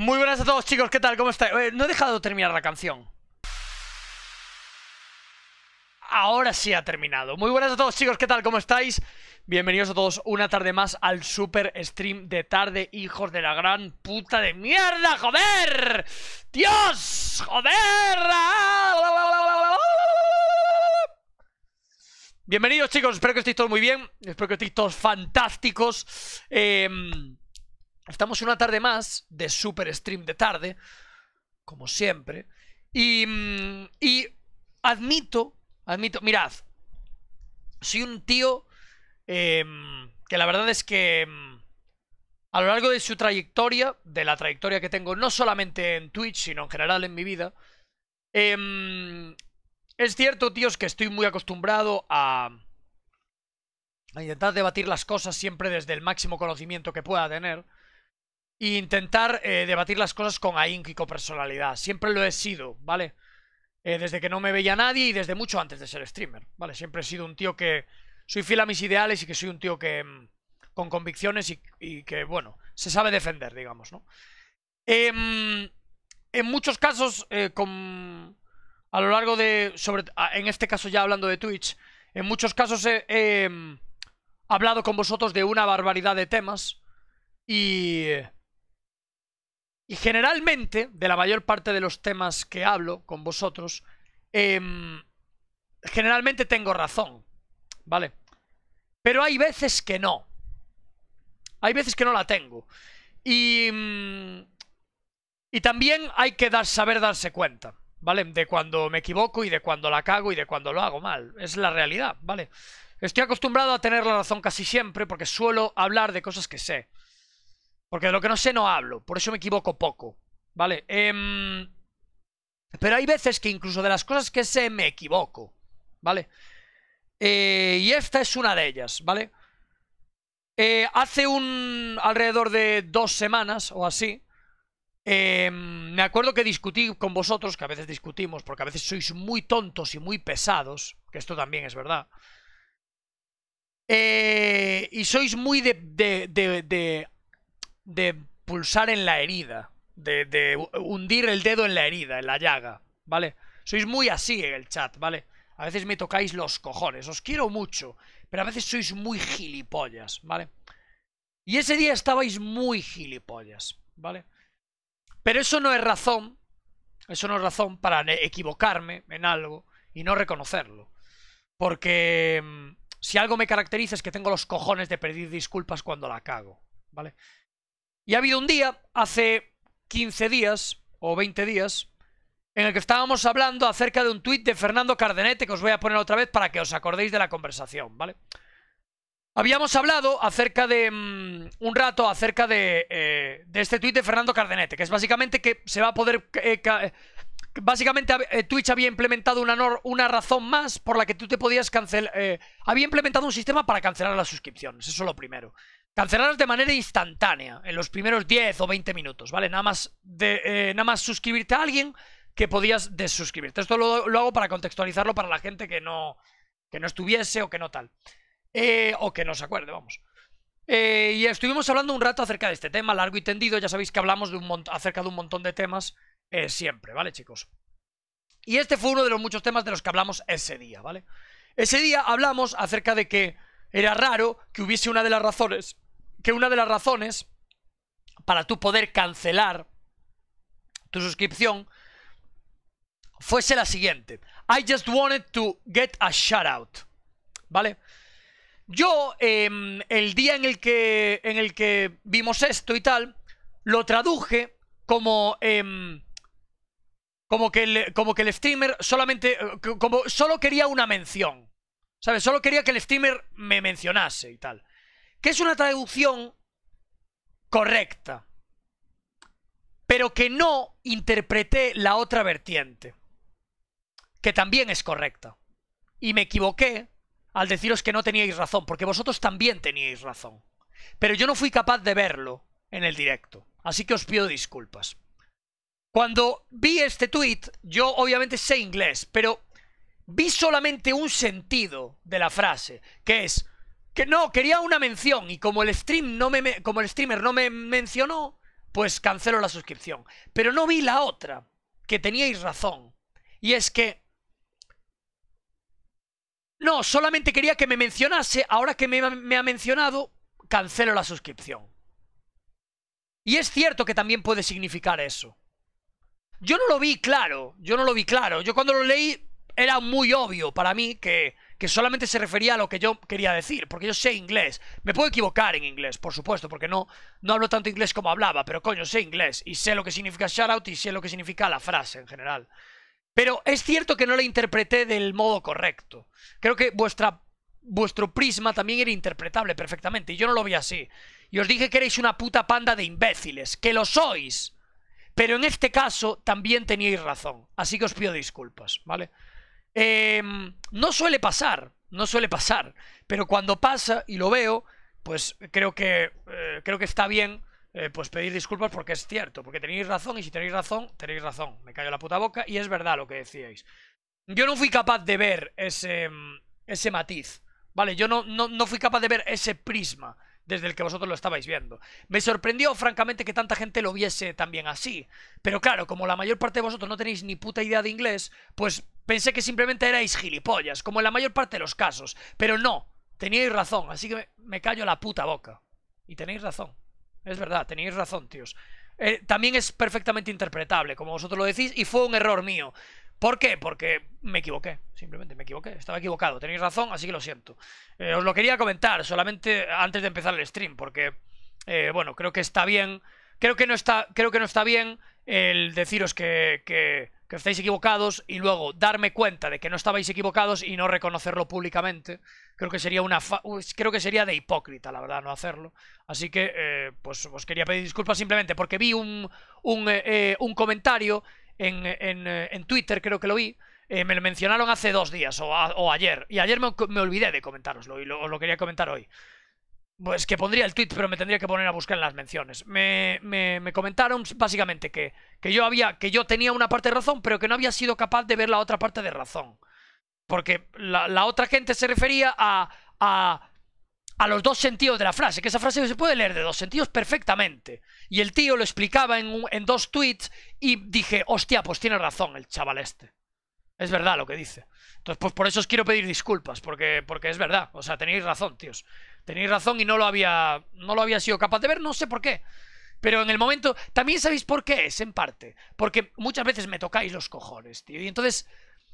Muy buenas a todos chicos, ¿qué tal? ¿Cómo estáis? Eh, no he dejado terminar la canción Ahora sí ha terminado Muy buenas a todos chicos, ¿qué tal? ¿Cómo estáis? Bienvenidos a todos una tarde más al super stream de tarde Hijos de la gran puta de mierda, joder Dios, joder Bienvenidos chicos, espero que estéis todos muy bien Espero que estéis todos fantásticos Eh... Estamos una tarde más de super stream de tarde, como siempre. Y, mm, admito, admito, mirad, soy un tío em, que la verdad es que em, a lo largo de su trayectoria, de la trayectoria que tengo no solamente en Twitch, sino en general en mi vida, em, es cierto, tíos, que estoy muy acostumbrado a, a intentar debatir las cosas siempre desde el máximo conocimiento que pueda tener y e intentar eh, debatir las cosas con ahínco y con personalidad. Siempre lo he sido, ¿vale? Eh, desde que no me veía nadie y desde mucho antes de ser streamer, ¿vale? Siempre he sido un tío que soy fiel a mis ideales y que soy un tío que mm, con convicciones y, y que, bueno, se sabe defender, digamos, ¿no? Em, en muchos casos, eh, con, a lo largo de, sobre, en este caso ya hablando de Twitch, en muchos casos he em, hablado con vosotros de una barbaridad de temas y y generalmente, de la mayor parte de los temas que hablo con vosotros, em, generalmente tengo razón, ¿vale? Pero hay veces que no. Hay veces que no la tengo. Em, y... también hay que dar, saber darse cuenta, ¿vale? De cuando me equivoco y de cuando la cago y de cuando lo hago mal. Es la realidad, ¿vale? Estoy acostumbrado a tener la razón casi siempre porque suelo hablar de cosas que sé. Porque de lo que no sé no hablo, por eso me equivoco poco, ¿vale? Em, pero hay veces que incluso de las cosas que sé me equivoco, ¿vale? Eh, y esta es una de ellas, ¿vale? Eh, hace un... alrededor de dos semanas o así, em, me acuerdo que discutí con vosotros, que a veces discutimos, porque a veces sois muy tontos y muy pesados, que esto también es verdad. Eh, y sois muy de, de, de pulsar en la herida, de, hundir el dedo en la herida, en la llaga, ¿vale? Sois muy así en el chat, ¿vale? A veces me tocáis los cojones, os quiero mucho, pero a veces sois muy gilipollas, ¿vale? Y ese día estabais muy gilipollas, ¿vale? Pero eso no es razón, eso no es razón para equivocarme en algo y no reconocerlo. Porque mm, si algo me caracteriza es que tengo los cojones de pedir disculpas cuando la cago, ¿vale? Y ha habido un día, hace 15 días o 20 días, en el que estábamos hablando acerca de un tuit de Fernando Cardenete, que os voy a poner otra vez para que os acordéis de la conversación, ¿vale? Habíamos hablado acerca de. Mm, un rato acerca eh, de. este tuit de Fernando Cardenete, que es básicamente que se va a poder. Eh, eh, básicamente Twitch había implementado una, una, razón más por la que tú te podías cancelar. había implementado un sistema para cancelar las suscripciones, eso es lo primero. Cancelaros de manera instantánea, en los primeros 10 o 20 minutos, ¿vale? Nada más, de, eh, nada más suscribirte a alguien que podías desuscribirte. Esto lo, hago para contextualizarlo para la gente que no, que no estuviese o que no tal. Eh, o que no se acuerde, vamos. Eh, y estuvimos hablando un rato acerca de este tema, largo y tendido. Ya sabéis que hablamos de un acerca de un montón de temas siempre, ¿vale, chicos? Y este fue uno de los muchos temas de los que hablamos ese día, ¿vale? Ese día hablamos acerca de que era raro que hubiese una de las razones que una de las razones para tú poder cancelar tu suscripción fuese la siguiente. I just wanted to get a shout out ¿Vale? Yo, em, el día en el, que, en el que vimos esto y tal, lo traduje como... Em, como que, el, como que el streamer solamente... Eh, como solo quería una mención. ¿Sabes? Solo quería que el streamer me mencionase y tal que es una traducción correcta, pero que no interpreté la otra vertiente, que también es correcta. Y me equivoqué al deciros que no teníais razón, porque vosotros también teníais razón. Pero yo no fui capaz de verlo en el directo, así que os pido disculpas. Cuando vi este tweet, yo obviamente sé inglés, pero vi solamente un sentido de la frase, que es que no, quería una mención y como el, stream no me, como el streamer no me mencionó, pues cancelo la suscripción. Pero no vi la otra, que teníais razón. Y es que... No, solamente quería que me mencionase, ahora que me, me ha mencionado, cancelo la suscripción. Y es cierto que también puede significar eso. Yo no lo vi claro, yo no lo vi claro. Yo cuando lo leí era muy obvio para mí que que solamente se refería a lo que yo quería decir, porque yo sé inglés. Me puedo equivocar en inglés, por supuesto, porque no, no hablo tanto inglés como hablaba, pero coño, sé inglés y sé lo que significa shoutout y sé lo que significa la frase en general. Pero es cierto que no la interpreté del modo correcto. Creo que vuestra, vuestro prisma también era interpretable perfectamente, y yo no lo vi así. Y os dije que erais una puta panda de imbéciles, que lo sois. Pero en este caso también teníais razón, así que os pido disculpas, ¿vale? Em, no suele pasar, no suele pasar, pero cuando pasa y lo veo, pues creo que, eh, creo que está bien eh, pues pedir disculpas porque es cierto, porque tenéis razón y si tenéis razón, tenéis razón. Me cayó la puta boca y es verdad lo que decíais. Yo no fui capaz de ver ese, em, ese matiz, ¿vale? Yo no, no, no fui capaz de ver ese prisma desde el que vosotros lo estabais viendo. Me sorprendió, francamente, que tanta gente lo viese también así. Pero claro, como la mayor parte de vosotros no tenéis ni puta idea de inglés, pues Pensé que simplemente erais gilipollas, como en la mayor parte de los casos, pero no, teníais razón, así que me, callo la puta boca. Y tenéis razón. Es verdad, tenéis razón, tíos. Eh, también es perfectamente interpretable, como vosotros lo decís, y fue un error mío. ¿Por qué? Porque me equivoqué, simplemente me equivoqué, estaba equivocado, tenéis razón, así que lo siento. Eh, os lo quería comentar solamente antes de empezar el stream, porque, eh, bueno, creo que está bien, creo que no está, creo que no está bien el deciros que, que estáis equivocados y luego darme cuenta de que no estabais equivocados y no reconocerlo públicamente, creo que sería una creo que sería de hipócrita, la verdad, no hacerlo. Así que, eh, pues os quería pedir disculpas simplemente porque vi un, un, eh, eh, un comentario en, en, Twitter, creo que lo vi, me lo mencionaron hace dos días o, o ayer, y ayer me, olvidé de comentároslo y os lo quería comentar hoy. Pues que pondría el tweet, pero me tendría que poner a buscar en las menciones. Me, comentaron básicamente que, yo había, que yo tenía una parte de razón, pero que no había sido capaz de ver la otra parte de razón. Porque la, otra gente se refería a, a, los dos sentidos de la frase, que esa frase se puede leer de dos sentidos perfectamente. Y el tío lo explicaba en, dos tweets y dije, hostia, pues tiene razón el chaval este. Es verdad lo que dice. Entonces, pues por eso os quiero pedir disculpas, porque, porque es verdad. O sea, tenéis razón, tíos. Tenéis razón y no lo había. no lo había sido capaz de ver, no sé por qué. Pero en el momento. También sabéis por qué es, en parte. Porque muchas veces me tocáis los cojones, tío. Y entonces.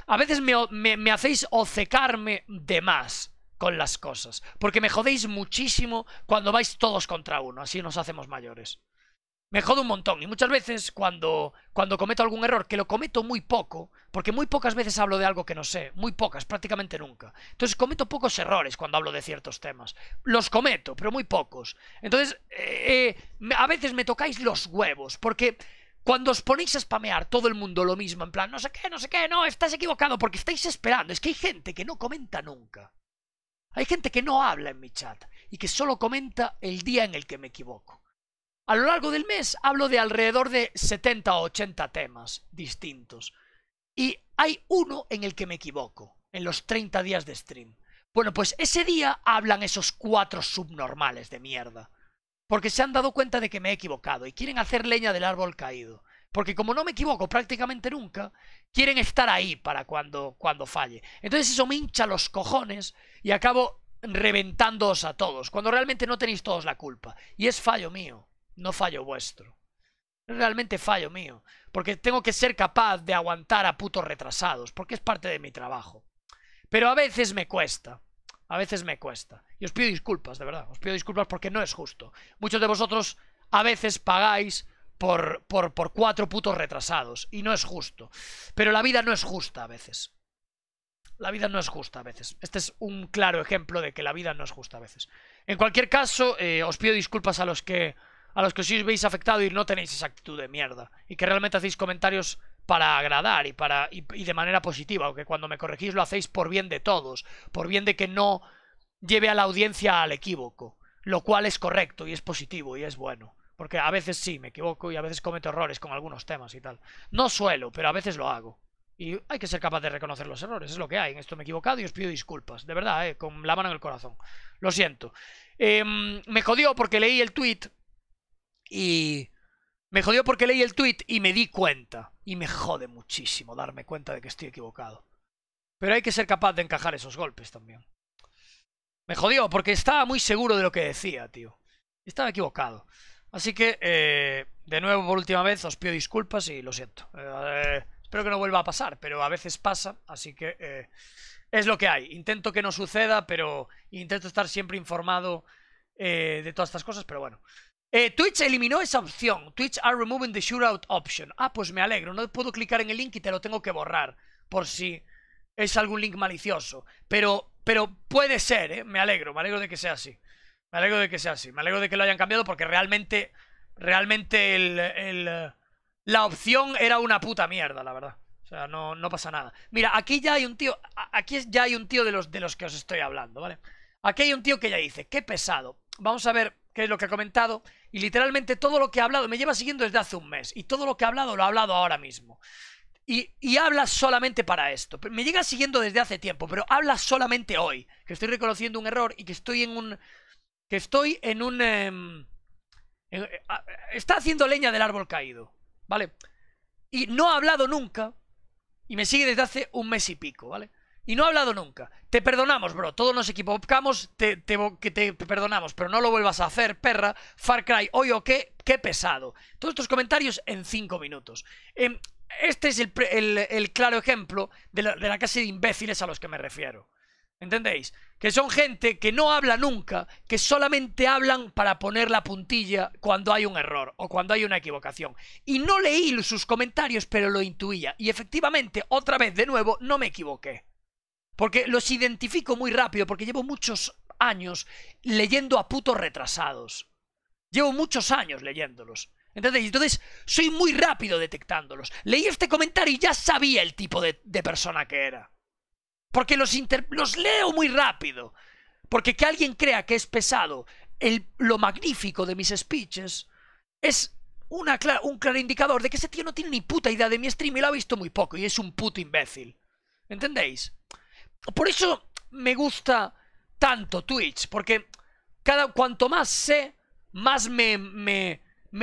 A veces me, me, me hacéis ocecarme de más con las cosas. Porque me jodéis muchísimo cuando vais todos contra uno. Así nos hacemos mayores me jodo un montón. Y muchas veces cuando, cuando cometo algún error, que lo cometo muy poco, porque muy pocas veces hablo de algo que no sé, muy pocas, prácticamente nunca. Entonces cometo pocos errores cuando hablo de ciertos temas. Los cometo, pero muy pocos. Entonces, eh, eh, a veces me tocáis los huevos, porque... Cuando os ponéis a spamear todo el mundo lo mismo, en plan, no sé qué, no sé qué, no, estás equivocado, porque estáis esperando. Es que hay gente que no comenta nunca. Hay gente que no habla en mi chat y que solo comenta el día en el que me equivoco. A lo largo del mes hablo de alrededor de 70 o 80 temas distintos. Y hay uno en el que me equivoco, en los 30 días de stream. Bueno, pues ese día hablan esos cuatro subnormales de mierda. Porque se han dado cuenta de que me he equivocado y quieren hacer leña del árbol caído. Porque como no me equivoco prácticamente nunca, quieren estar ahí para cuando, cuando falle. Entonces eso me hincha los cojones y acabo reventándoos a todos, cuando realmente no tenéis todos la culpa. Y es fallo mío no fallo vuestro. Es realmente fallo mío, porque tengo que ser capaz de aguantar a putos retrasados, porque es parte de mi trabajo. Pero a veces me cuesta, a veces me cuesta. Y os pido disculpas, de verdad, os pido disculpas porque no es justo. Muchos de vosotros a veces pagáis por, por, cuatro putos retrasados, y no es justo. Pero la vida no es justa a veces. La vida no es justa a veces. Este es un claro ejemplo de que la vida no es justa a veces. En cualquier caso, eh, os pido disculpas a los que a los que os veis afectado y no tenéis esa actitud de mierda. Y que realmente hacéis comentarios para agradar y, para, de manera positiva. o que cuando me corregís lo hacéis por bien de todos. Por bien de que no lleve a la audiencia al equívoco. Lo cual es correcto y es positivo y es bueno. Porque a veces sí, me equivoco y a veces cometo errores con algunos temas y tal. No suelo, pero a veces lo hago. Y hay que ser capaz de reconocer los errores, es lo que hay. En esto me he equivocado y os pido disculpas, de verdad, eh, con la mano en el corazón. Lo siento. Em, me jodió porque leí el tweet y me jodió porque leí el tweet y me di cuenta. Y me jode muchísimo darme cuenta de que estoy equivocado. Pero hay que ser capaz de encajar esos golpes también. Me jodió porque estaba muy seguro de lo que decía, tío. Estaba equivocado. Así que, eh, de nuevo, por última vez, os pido disculpas y lo siento. Eh, espero que no vuelva a pasar, pero a veces pasa, así que eh, es lo que hay. Intento que no suceda, pero intento estar siempre informado de todas estas cosas, pero bueno. Eh, Twitch eliminó esa opción. Twitch are removing the shootout option. Ah, pues me alegro. No puedo clicar en el link y te lo tengo que borrar. Por si es algún link malicioso. Pero, pero puede ser, ¿eh? Me alegro. Me alegro de que sea así. Me alegro de que sea así. Me alegro de que lo hayan cambiado porque realmente, realmente el, la opción era una puta mierda, la verdad. O sea, no, no pasa nada. Mira, aquí ya hay un tío, aquí ya hay un tío de los, de los que os estoy hablando, ¿vale? Aquí hay un tío que ya dice, qué pesado. Vamos a ver qué es lo que ha comentado. Y literalmente todo lo que ha hablado, me lleva siguiendo desde hace un mes, y todo lo que ha hablado lo ha hablado ahora mismo. Y, habla solamente para esto. Me llega siguiendo desde hace tiempo, pero habla solamente hoy. Que estoy reconociendo un error y que estoy en un. Que estoy en un. Em, eh, está haciendo leña del árbol caído. ¿Vale? Y no ha hablado nunca. Y me sigue desde hace un mes y pico, ¿vale? y no ha hablado nunca. Te perdonamos, bro. Todos nos equivocamos, te, te, perdonamos, pero no lo vuelvas a hacer, perra. Far Cry, oye, o qué, qué pesado. Todos estos comentarios en cinco minutos. Em, este es el, claro ejemplo de la clase de imbéciles a los que me refiero. ¿Entendéis? Que son gente que no habla nunca, que solamente hablan para poner la puntilla cuando hay un error o cuando hay una equivocación. Y no leí sus comentarios, pero lo intuía. Y efectivamente, otra vez de nuevo, no me equivoqué. Porque los identifico muy rápido, porque llevo muchos años leyendo a putos retrasados. Llevo muchos años leyéndolos. Entonces, entonces soy muy rápido detectándolos. Leí este comentario y ya sabía el tipo de, persona que era. Porque los, los leo muy rápido. Porque que alguien crea que es pesado el, lo magnífico de mis speeches es un claro indicador de que ese tío no tiene ni puta idea de mi stream y lo ha visto muy poco y es un puto imbécil. ¿Entendéis? Por eso me gusta tanto Twitch, porque cada, cuanto más sé, más me, me,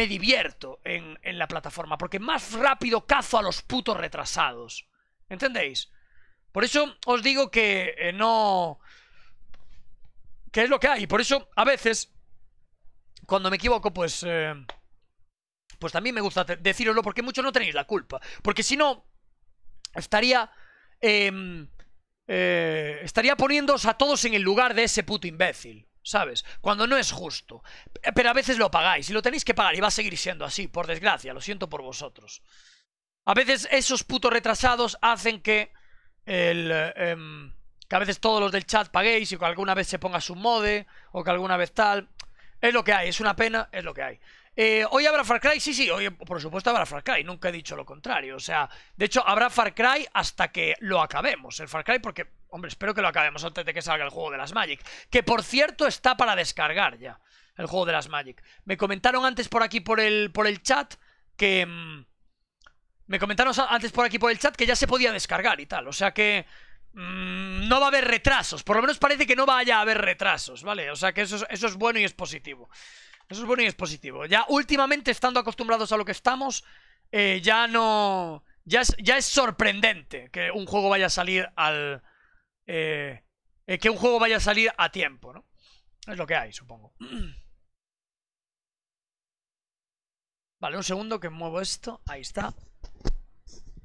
divierto en, la plataforma, porque más rápido cazo a los putos retrasados. ¿Entendéis? Por eso os digo que eh, no... que es lo que hay. Por eso, a veces, cuando me equivoco, pues... Eh, pues también me gusta deciroslo. porque muchos no tenéis la culpa. Porque si no, estaría... Em, eh, estaría poniéndoos a todos en el lugar de ese puto imbécil. ¿Sabes? Cuando no es justo. Pero a veces lo pagáis y lo tenéis que pagar y va a seguir siendo así, por desgracia, lo siento por vosotros. A veces esos putos retrasados hacen que el... Em, que a veces todos los del chat paguéis y que alguna vez se ponga su mode o que alguna vez tal. Es lo que hay, es una pena, es lo que hay. Eh, ¿Hoy habrá Far Cry? Sí, sí, hoy por supuesto habrá Far Cry, nunca he dicho lo contrario. O sea, de hecho habrá Far Cry hasta que lo acabemos, el Far Cry, porque, hombre, espero que lo acabemos antes de que salga el juego de las Magic. Que por cierto está para descargar ya, el juego de las Magic. Me comentaron antes por aquí por el, por el chat que... Mm, me comentaron antes por aquí por el chat que ya se podía descargar y tal, o sea que mm, no va a haber retrasos. Por lo menos parece que no vaya a haber retrasos, ¿vale? O sea que eso, eso es bueno y es positivo. Eso es bueno y es positivo. Ya últimamente, estando acostumbrados a lo que estamos, eh, ya no... Ya es, ya es, sorprendente que un juego vaya a salir al... Eh, eh, que un juego vaya a salir a tiempo, ¿no? Es lo que hay, supongo. Vale, un segundo que muevo esto. Ahí está.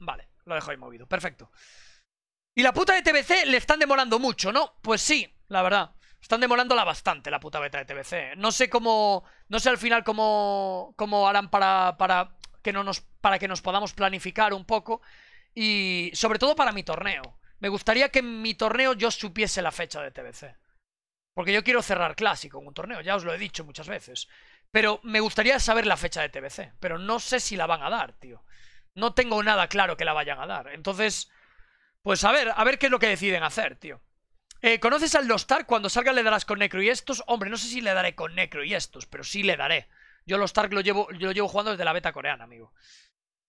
Vale, lo dejo ahí movido. Perfecto. Y la puta de TBC le están demorando mucho, ¿no? Pues sí, la verdad. Están demorándola bastante la puta beta de TBC. ¿eh? No sé cómo. No sé al final cómo. cómo harán para. para que no nos. para que nos podamos planificar un poco. Y. Sobre todo para mi torneo. Me gustaría que en mi torneo yo supiese la fecha de TBC. Porque yo quiero cerrar clásico en un torneo, ya os lo he dicho muchas veces. Pero me gustaría saber la fecha de TBC. Pero no sé si la van a dar, tío. No tengo nada claro que la vayan a dar. Entonces. Pues a ver, a ver qué es lo que deciden hacer, tío. Eh, ¿Conoces al Lostar? Cuando salga le darás con Necro y estos. Hombre, no sé si le daré con Necro y estos, pero sí le daré. Yo los lo llevo, lo llevo jugando desde la beta coreana, amigo.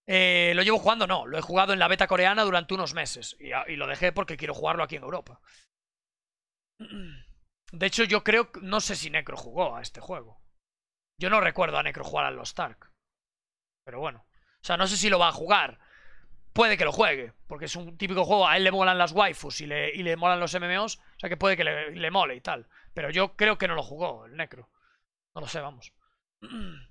Eh, lo llevo jugando, no. Lo he jugado en la beta coreana durante unos meses. Y, lo dejé porque quiero jugarlo aquí en Europa. De hecho, yo creo... No sé si Necro jugó a este juego. Yo no recuerdo a Necro jugar a los Stark. Pero bueno. O sea, no sé si lo va a jugar puede que lo juegue, porque es un típico juego, a él le molan las waifus y le, molan los MMOs, o sea que puede que le, mole y tal. Pero yo creo que no lo jugó el Necro. No lo sé, vamos.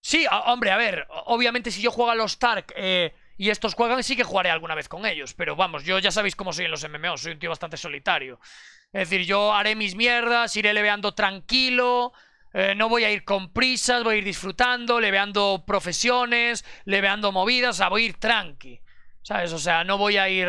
Sí, hombre, a ver, obviamente si yo juego a los Tark eh, y estos juegan, sí que jugaré alguna vez con ellos, pero vamos, yo ya sabéis cómo soy en los MMOs, soy un tío bastante solitario. Es decir, yo haré mis mierdas, iré leveando tranquilo, eh, no voy a ir con prisas, voy a ir disfrutando, leveando profesiones, leveando movidas, o sea, voy a ir tranqui. ¿Sabes? O sea, no voy a ir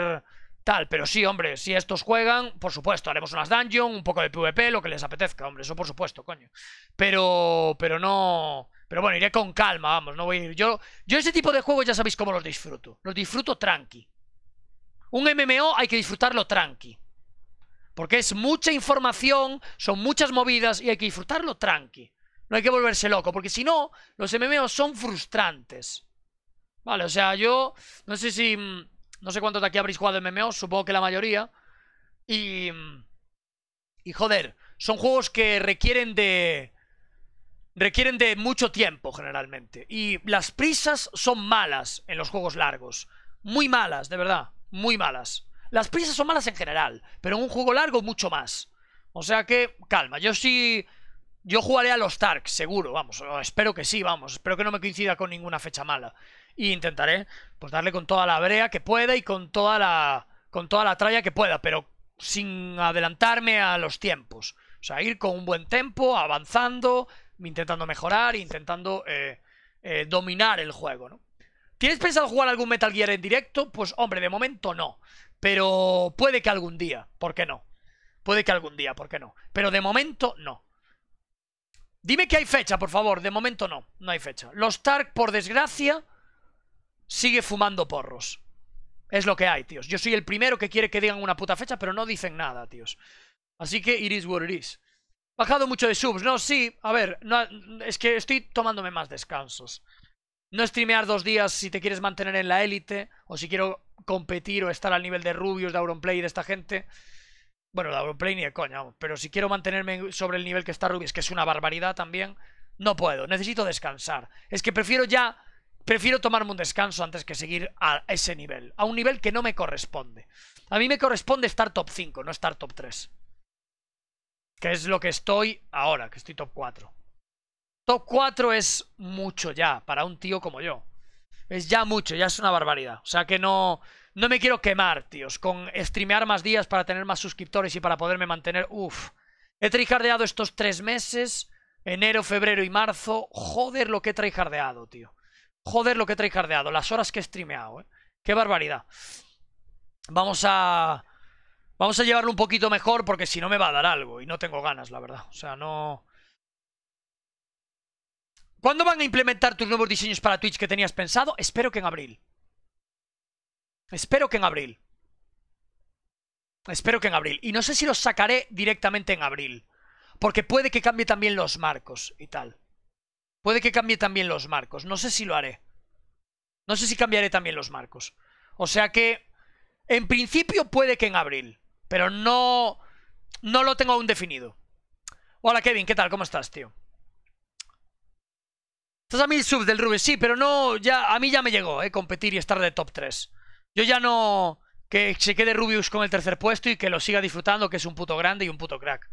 tal, pero sí, hombre, si estos juegan, por supuesto, haremos unas dungeons un poco de PvP, lo que les apetezca, hombre, eso por supuesto, coño. Pero, pero no... Pero bueno, iré con calma, vamos, no voy a ir... Yo, yo ese tipo de juegos ya sabéis cómo los disfruto. Los disfruto tranqui. Un MMO hay que disfrutarlo tranqui. Porque es mucha información, son muchas movidas y hay que disfrutarlo tranqui. No hay que volverse loco, porque si no, los MMOs son frustrantes. Vale, o sea, yo no sé si... Mm, no sé cuántos de aquí habréis jugado MMOs, supongo que la mayoría. Y... Mm, y joder, son juegos que requieren de... Requieren de mucho tiempo generalmente. Y las prisas son malas en los juegos largos. Muy malas, de verdad. Muy malas. Las prisas son malas en general, pero en un juego largo mucho más. O sea que, calma, yo sí... Yo jugaré a los Tarks, seguro, vamos. Espero que sí, vamos. Espero que no me coincida con ninguna fecha mala. Y intentaré, pues, darle con toda la brea que pueda y con toda la... Con toda la tralla que pueda, pero sin adelantarme a los tiempos. O sea, ir con un buen tempo, avanzando, intentando mejorar, intentando eh, eh, dominar el juego, ¿no? ¿Tienes pensado jugar algún Metal Gear en directo? Pues hombre, de momento no. Pero puede que algún día, ¿por qué no? Puede que algún día, ¿por qué no? Pero de momento no. Dime que hay fecha, por favor. De momento no, no hay fecha. Los Tark, por desgracia, sigue fumando porros. Es lo que hay, tíos. Yo soy el primero que quiere que digan una puta fecha, pero no dicen nada, tíos. Así que it is what it is. Bajado mucho de subs, ¿no? Sí, a ver, es que estoy tomándome más descansos. No streamear dos días si te quieres mantener en la élite, o si quiero competir o estar al nivel de Rubius, de Auronplay y de esta gente. Bueno, de Auronplay ni de coña, pero si quiero mantenerme sobre el nivel que está Rubius, que es una barbaridad también, no puedo, necesito descansar. Es que prefiero ya, prefiero tomarme un descanso antes que seguir a ese nivel, a un nivel que no me corresponde. A mí me corresponde estar top 5, no estar top 3. Que es lo que estoy ahora, que estoy top 4. Top 4 es mucho ya para un tío como yo. Es ya mucho, ya es una barbaridad. O sea que no, no me quiero quemar, tíos, con streamear más días para tener más suscriptores y para poderme mantener. Uf. He tryhardeado estos tres meses, enero, febrero y marzo. Joder lo que he tryhardeado, tío. Joder lo que he tryhardeado, las horas que he streameado, ¿eh? Qué barbaridad. Vamos a... Vamos a llevarlo un poquito mejor porque si no me va a dar algo y no tengo ganas, la verdad. O sea, no... ¿Cuándo van a implementar tus nuevos diseños para Twitch que tenías pensado? Espero que en abril. Espero que en abril. Espero que en abril. Y no sé si los sacaré directamente en abril. Porque puede que cambie también los marcos y tal. Puede que cambie también los marcos. No sé si lo haré. No sé si cambiaré también los marcos. O sea que, en principio puede que en abril. Pero no, no lo tengo aún definido. Hola Kevin, ¿qué tal? ¿Cómo estás, tío? Estás a mil subs del Rubius, sí, pero no, ya, a mí ya me llegó, eh, competir y estar de top 3. Yo ya no, que se quede Rubius con el tercer puesto y que lo siga disfrutando, que es un puto grande y un puto crack.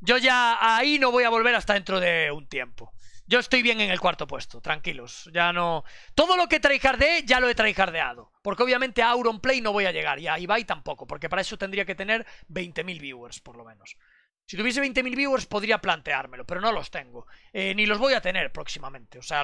Yo ya ahí no voy a volver hasta dentro de un tiempo. Yo estoy bien en el cuarto puesto, tranquilos. Ya no. Todo lo que traijardeé ya lo he traijardeado. Porque obviamente a Auron Play no voy a llegar y a Ibai tampoco, porque para eso tendría que tener 20.000 viewers por lo menos. Si tuviese 20.000 viewers podría planteármelo, pero no los tengo. Eh, ni los voy a tener próximamente. O sea,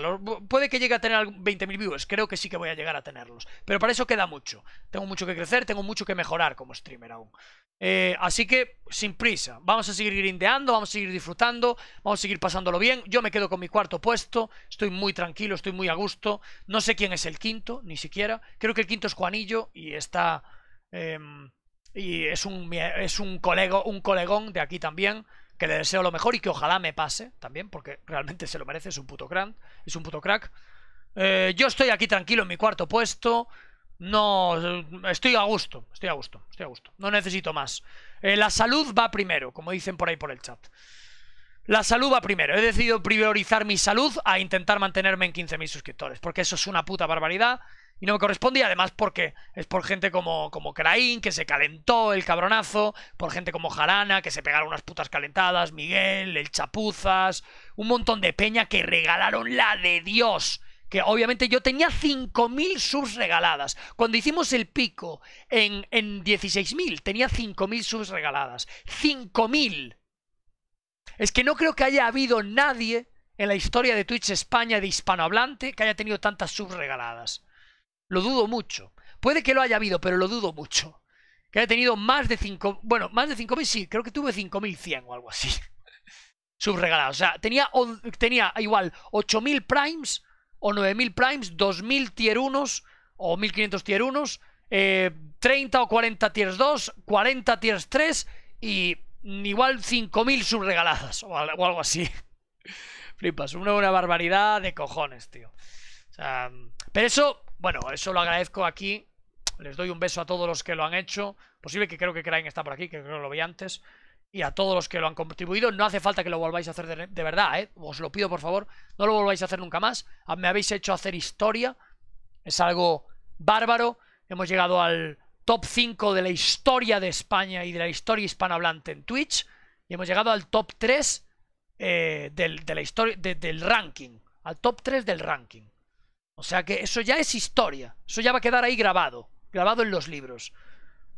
puede que llegue a tener 20.000 viewers, creo que sí que voy a llegar a tenerlos. Pero para eso queda mucho. Tengo mucho que crecer, tengo mucho que mejorar como streamer aún. Eh, así que, sin prisa, vamos a seguir grindeando, vamos a seguir disfrutando, vamos a seguir pasándolo bien. Yo me quedo con mi cuarto puesto, estoy muy tranquilo, estoy muy a gusto. No sé quién es el quinto, ni siquiera. Creo que el quinto es Juanillo y está... Em, y es un, es un, colego, un colegón de aquí también, que le deseo lo mejor y que ojalá me pase también, porque realmente se lo merece, es un puto crack. Es un puto crack. Eh, yo estoy aquí tranquilo en mi cuarto puesto. No, estoy a gusto, estoy a gusto, estoy a gusto. No necesito más. Eh, la salud va primero, como dicen por ahí por el chat. La salud va primero. He decidido priorizar mi salud a intentar mantenerme en 15.000 suscriptores, porque eso es una puta barbaridad y no me corresponde. Y además porque es por gente como, como que se calentó el cabronazo, por gente como Jarana, que se pegaron unas putas calentadas, Miguel, el Chapuzas, un montón de peña que regalaron la de Dios. Que obviamente yo tenía 5.000 subs regaladas. Cuando hicimos el pico en, en 16.000, tenía 5.000 subs regaladas. ¡5.000! Es que no creo que haya habido nadie en la historia de Twitch España de hispanohablante que haya tenido tantas subs regaladas. Lo dudo mucho. Puede que lo haya habido, pero lo dudo mucho. Que haya tenido más de 5... Bueno, más de 5.000 sí. Creo que tuve 5.100 o algo así. Subregalados. O sea, tenía, tenía igual 8.000 primes o 9.000 primes, 2.000 tier 1 o 1.500 tier 1, eh, 30 o 40 tier 2, 40 tier 3 y igual 5.000 subregaladas o algo así. Flipas, una, una barbaridad de cojones, tío. O sea, pero eso bueno, eso lo agradezco aquí. Les doy un beso a todos los que lo han hecho. Posible que creo que Crane está por aquí, que creo que lo vi antes. Y a todos los que lo han contribuido. No hace falta que lo volváis a hacer de, verdad, ¿eh? Os lo pido, por favor. No lo volváis a hacer nunca más. Ah, me habéis hecho hacer historia. Es algo bárbaro. Hemos llegado al top 5 de la historia de España y de la historia hispanohablante en Twitch. Y hemos llegado al top 3 eh, del, del ranking. Al top 3 del ranking. O sea que eso ya es historia. Eso ya va a quedar ahí grabado. Grabado en los libros.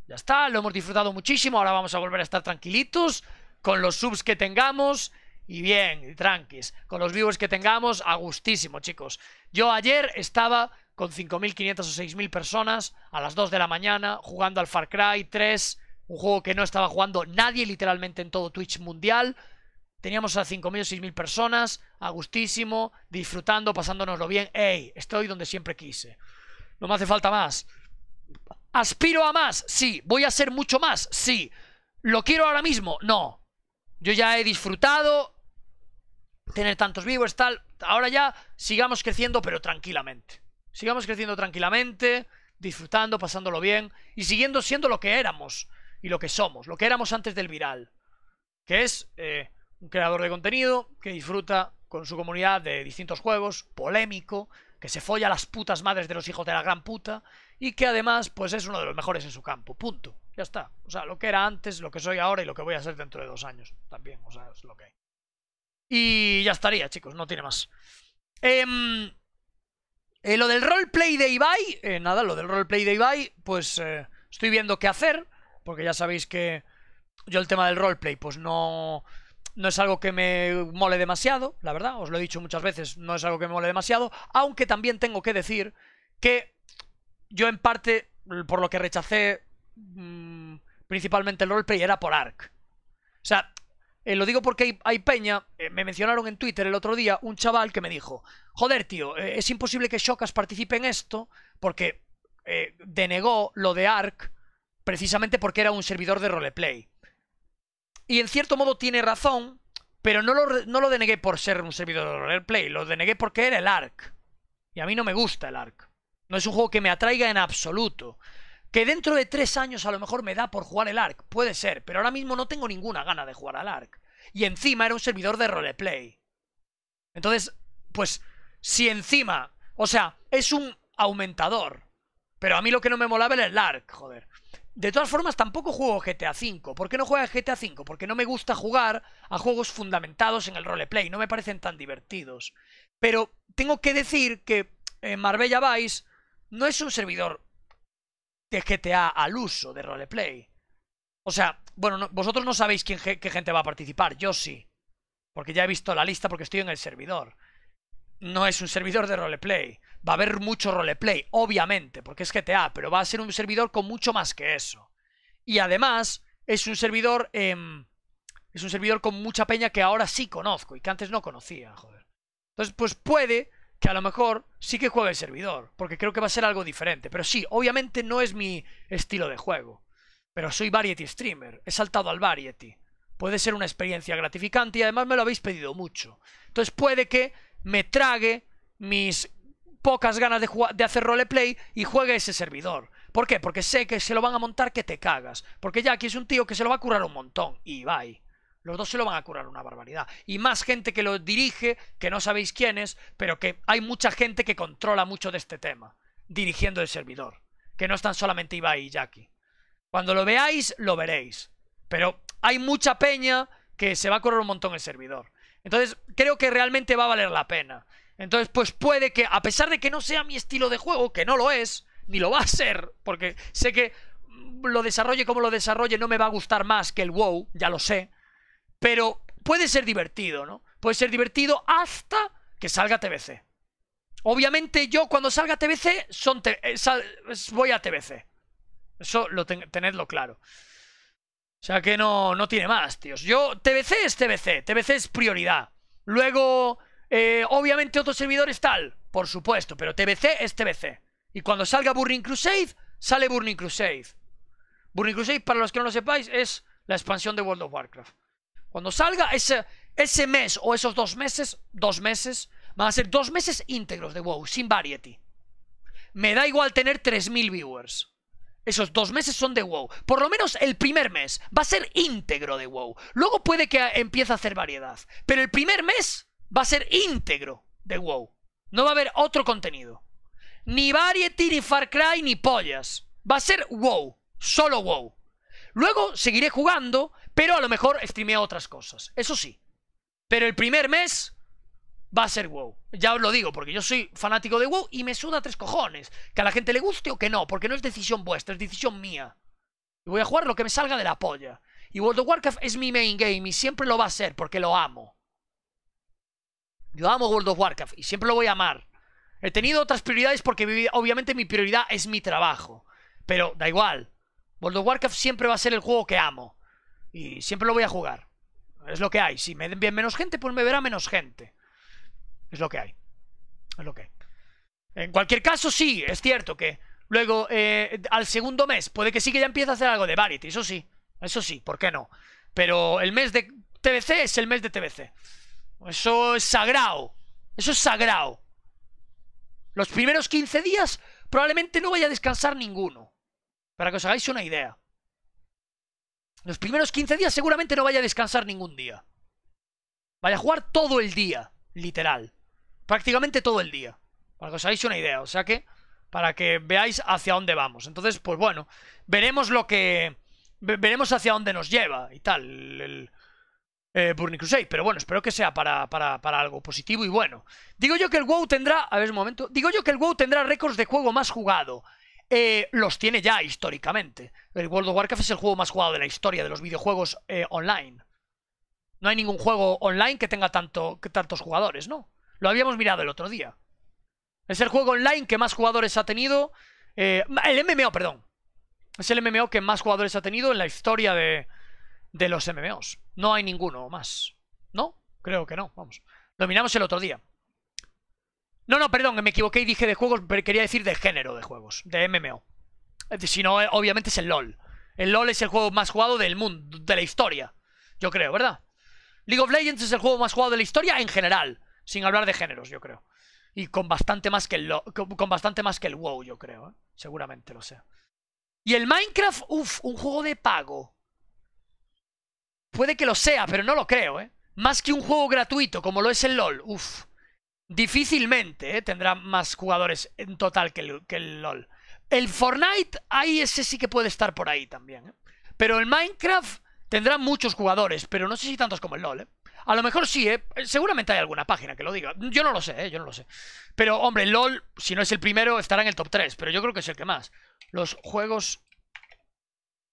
Ya está, lo hemos disfrutado muchísimo. Ahora vamos a volver a estar tranquilitos con los subs que tengamos. Y bien, tranquis. Con los vivos que tengamos, a gustísimo, chicos. Yo ayer estaba con 5.500 o 6.000 personas a las 2 de la mañana jugando al Far Cry 3, un juego que no estaba jugando nadie literalmente en todo Twitch mundial. Teníamos a 5.000 o 6.000 personas, a gustísimo, disfrutando, lo bien. ¡Ey! Estoy donde siempre quise. No me hace falta más. ¿Aspiro a más? Sí. ¿Voy a ser mucho más? Sí. ¿Lo quiero ahora mismo? No. Yo ya he disfrutado tener tantos vivos, tal. Ahora ya sigamos creciendo, pero tranquilamente. Sigamos creciendo tranquilamente, disfrutando, pasándolo bien y siguiendo siendo lo que éramos y lo que somos, lo que éramos antes del viral. Que es... Eh, un creador de contenido que disfruta con su comunidad de distintos juegos, polémico, que se folla a las putas madres de los hijos de la gran puta y que además pues es uno de los mejores en su campo, punto. Ya está. O sea, lo que era antes, lo que soy ahora y lo que voy a ser dentro de dos años también, o sea, es lo que hay. Y ya estaría, chicos, no tiene más. Em, eh, lo del roleplay de Ibai, eh, nada, lo del roleplay de Ibai, pues eh, estoy viendo qué hacer, porque ya sabéis que yo el tema del roleplay, pues no no es algo que me mole demasiado, la verdad, os lo he dicho muchas veces, no es algo que me mole demasiado, aunque también tengo que decir que yo en parte, por lo que rechacé mm, principalmente el roleplay, era por ARC. O sea, eh, lo digo porque hay, peña, eh, me mencionaron en Twitter el otro día un chaval que me dijo, joder tío, eh, es imposible que Shokas participe en esto porque denegó lo de ARC precisamente porque era un servidor de roleplay. Y en cierto modo tiene razón, pero no lo, denegué por ser un servidor de roleplay, lo denegué porque era el ARC. Y a mí no me gusta el ARC. No es un juego que me atraiga en absoluto. Que dentro de tres años a lo mejor me da por jugar el ARC, puede ser, pero ahora mismo no tengo ninguna gana de jugar al ARC. Y encima era un servidor de roleplay. Entonces, pues, si encima, o sea, es un aumentador. Pero a mí lo que no me molaba era el ARC, joder. De todas formas, tampoco juego GTA V. ¿Por qué no juega GTA V? Porque no me gusta jugar a juegos fundamentados en el roleplay, no me parecen tan divertidos. Pero tengo que decir que eh, Marbella Vice no es un servidor de GTA al uso de roleplay. O sea, bueno, vosotros no sabéis quién, qué gente va a participar, yo sí. Porque ya he visto la lista porque estoy en el servidor. No es un servidor de roleplay va a haber mucho roleplay, obviamente, porque es GTA, pero va a ser un servidor con mucho más que eso. Y además, es un servidor. Em, es un servidor con mucha peña que ahora sí conozco y que antes no conocía, joder. Entonces, pues puede que a lo mejor sí que juegue el servidor, porque creo que va a ser algo diferente. Pero sí, obviamente no es mi estilo de juego. Pero soy variety streamer, he saltado al variety. Puede ser una experiencia gratificante y además me lo habéis pedido mucho. Entonces puede que me trague mis pocas ganas de, hacer roleplay y juegue ese servidor. ¿Por qué? Porque sé que se lo van a montar que te cagas. Porque Jackie es un tío que se lo va a curar un montón. Y bye. Los dos se lo van a curar una barbaridad. Y más gente que lo dirige, que no sabéis quién es, pero que hay mucha gente que controla mucho de este tema, dirigiendo el servidor. Que no están solamente Ibai y Jackie. Cuando lo veáis, lo veréis. Pero hay mucha peña que se va a curar un montón el servidor. Entonces, creo que realmente va a valer la pena. Entonces, pues puede que, a pesar de que no sea mi estilo de juego, que no lo es, ni lo va a ser, porque sé que lo desarrolle como lo desarrolle, no me va a gustar más que el WoW, ya lo sé, pero puede ser divertido, ¿no? Puede ser divertido hasta que salga TBC. Obviamente yo cuando salga TBC son eh, voy a TBC. Eso lo tenedlo claro. O sea que no, no tiene más, tíos. Yo, TBC es TBC, TBC es prioridad. Luego, eh, obviamente otro servidor es tal, por supuesto, pero TBC es TBC. Y cuando salga Burning Crusade, sale Burning Crusade. Burning Crusade, para los que no lo sepáis, es la expansión de World of Warcraft. Cuando salga ese, ese mes o esos dos meses, dos meses, van a ser dos meses íntegros de WoW, sin variety. Me da igual tener 3.000 viewers. Esos dos meses son de WoW. Por lo menos el primer mes va a ser íntegro de WoW. Luego puede que empiece a hacer variedad. Pero el primer mes va a ser íntegro de WoW. No va a haber otro contenido. Ni Variety, ni Far Cry, ni pollas. Va a ser WoW. Solo WoW. Luego seguiré jugando, pero a lo mejor streameo otras cosas. Eso sí. Pero el primer mes va a ser WoW. Ya os lo digo, porque yo soy fanático de WoW y me suda tres cojones. Que a la gente le guste o que no, porque no es decisión vuestra, es decisión mía. Y voy a jugar lo que me salga de la polla. Y World of Warcraft es mi main game y siempre lo va a ser porque lo amo. Yo amo World of Warcraft y siempre lo voy a amar. He tenido otras prioridades porque obviamente mi prioridad es mi trabajo. Pero da igual. World of Warcraft siempre va a ser el juego que amo. Y siempre lo voy a jugar. Es lo que hay. Si me envían menos gente, pues me verá menos gente. Es lo que hay. Es lo que hay. En cualquier caso, sí, es cierto que luego eh, al segundo mes puede que sí que ya empiece a hacer algo de Variety. Eso sí. Eso sí, ¿por qué no? Pero el mes de TBC es el mes de TBC. Eso es sagrado. Eso es sagrado. Los primeros 15 días probablemente no vaya a descansar ninguno. Para que os hagáis una idea. Los primeros 15 días seguramente no vaya a descansar ningún día. Vaya a jugar todo el día, literal. Prácticamente todo el día. Para que os hagáis una idea. O sea que, para que veáis hacia dónde vamos. Entonces, pues bueno, veremos lo que... Veremos hacia dónde nos lleva y tal. el, eh, Burning Crusade. Pero bueno, espero que sea para, algo positivo y bueno. Digo yo que el WoW tendrá... A ver, un momento. Digo yo que el WoW tendrá récords de juego más jugado. Eh, los tiene ya históricamente. El World of Warcraft es el juego más jugado de la historia de los videojuegos eh, online. No hay ningún juego online que tenga tanto, que tantos jugadores, ¿no? Lo habíamos mirado el otro día. Es el juego online que más jugadores ha tenido... Eh, el MMO, perdón. Es el MMO que más jugadores ha tenido en la historia de, de los MMOs. No hay ninguno más. ¿No? Creo que no, vamos. dominamos el otro día. No, no, perdón, me equivoqué y dije de juegos, pero quería decir de género de juegos, de MMO. Si no, eh, obviamente es el LOL. El LOL es el juego más jugado del mundo, de la historia. Yo creo, ¿verdad? League of Legends es el juego más jugado de la historia en general, sin hablar de géneros, yo creo. Y con bastante más que el, con bastante más que el WoW, yo creo, ¿eh? seguramente lo sea. Y el Minecraft, uff, un juego de pago. Puede que lo sea, pero no lo creo, ¿eh? Más que un juego gratuito, como lo es el LOL. Difícilmente ¿eh? tendrá más jugadores en total que el, el, LOL. El Fortnite, ahí ese sí que puede estar por ahí también. ¿eh? Pero el Minecraft tendrá muchos jugadores, pero no sé si tantos como el LOL. ¿eh? A lo mejor sí, ¿eh? seguramente hay alguna página que lo diga. Yo no lo sé, ¿eh? yo no lo sé. Pero, hombre, el LOL, si no es el primero, estará en el top 3. Pero yo creo que es el que más. Los juegos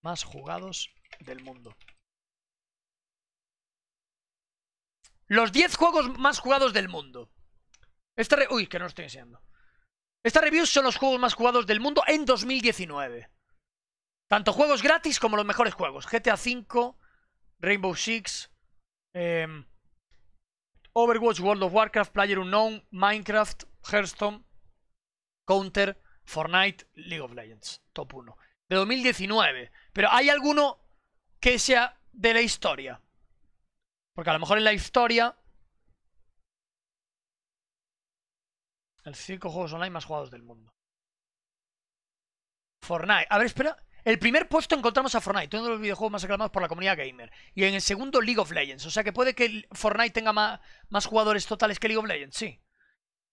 más jugados del mundo. Los 10 juegos más jugados del mundo. Esta Uy, que no lo estoy enseñando. Esta review son los juegos más jugados del mundo en 2019. Tanto juegos gratis como los mejores juegos. GTA V, Rainbow Six, em, Overwatch, World of Warcraft, Player Unknown, Minecraft, Hearthstone, Counter, Fortnite, League of Legends. Top 1. De 2019. Pero hay alguno que sea de la historia. Porque a lo mejor en la historia... El cinco juegos online más jugados del mundo. Fortnite. A ver, espera. El primer puesto encontramos a Fortnite, uno de los videojuegos más aclamados por la comunidad gamer. Y en el segundo, League of Legends. O sea que puede que Fortnite tenga más, más jugadores totales que League of Legends, sí.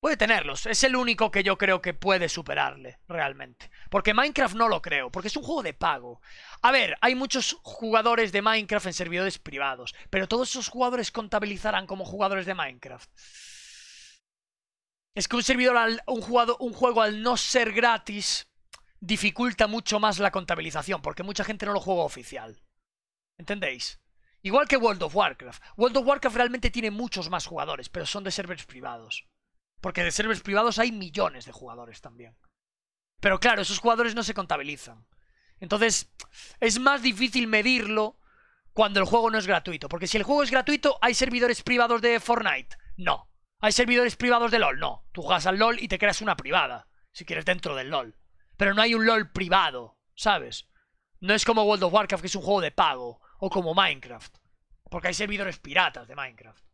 Puede tenerlos, es el único que yo creo que puede superarle, realmente. Porque Minecraft no lo creo, porque es un juego de pago. A ver, hay muchos jugadores de Minecraft en servidores privados, pero todos esos jugadores contabilizarán como jugadores de Minecraft. Es que un servidor, un, juego al no ser gratis, dificulta mucho más la contabilización, porque mucha gente no lo juega oficial. ¿Entendéis? Igual que World of Warcraft. World of Warcraft realmente tiene muchos más jugadores, pero son de servers privados. Porque de servers privados hay millones de jugadores también. Pero claro, esos jugadores no se contabilizan. Entonces, es más difícil medirlo cuando el juego no es gratuito. Porque si el juego es gratuito, ¿hay servidores privados de Fortnite? No. ¿Hay servidores privados de LOL? No. Tú juegas al LOL y te creas una privada, si quieres, dentro del LOL. Pero no hay un LOL privado, ¿sabes? No es como World of Warcraft, que es un juego de pago, o como Minecraft. Porque hay servidores piratas de Minecraft.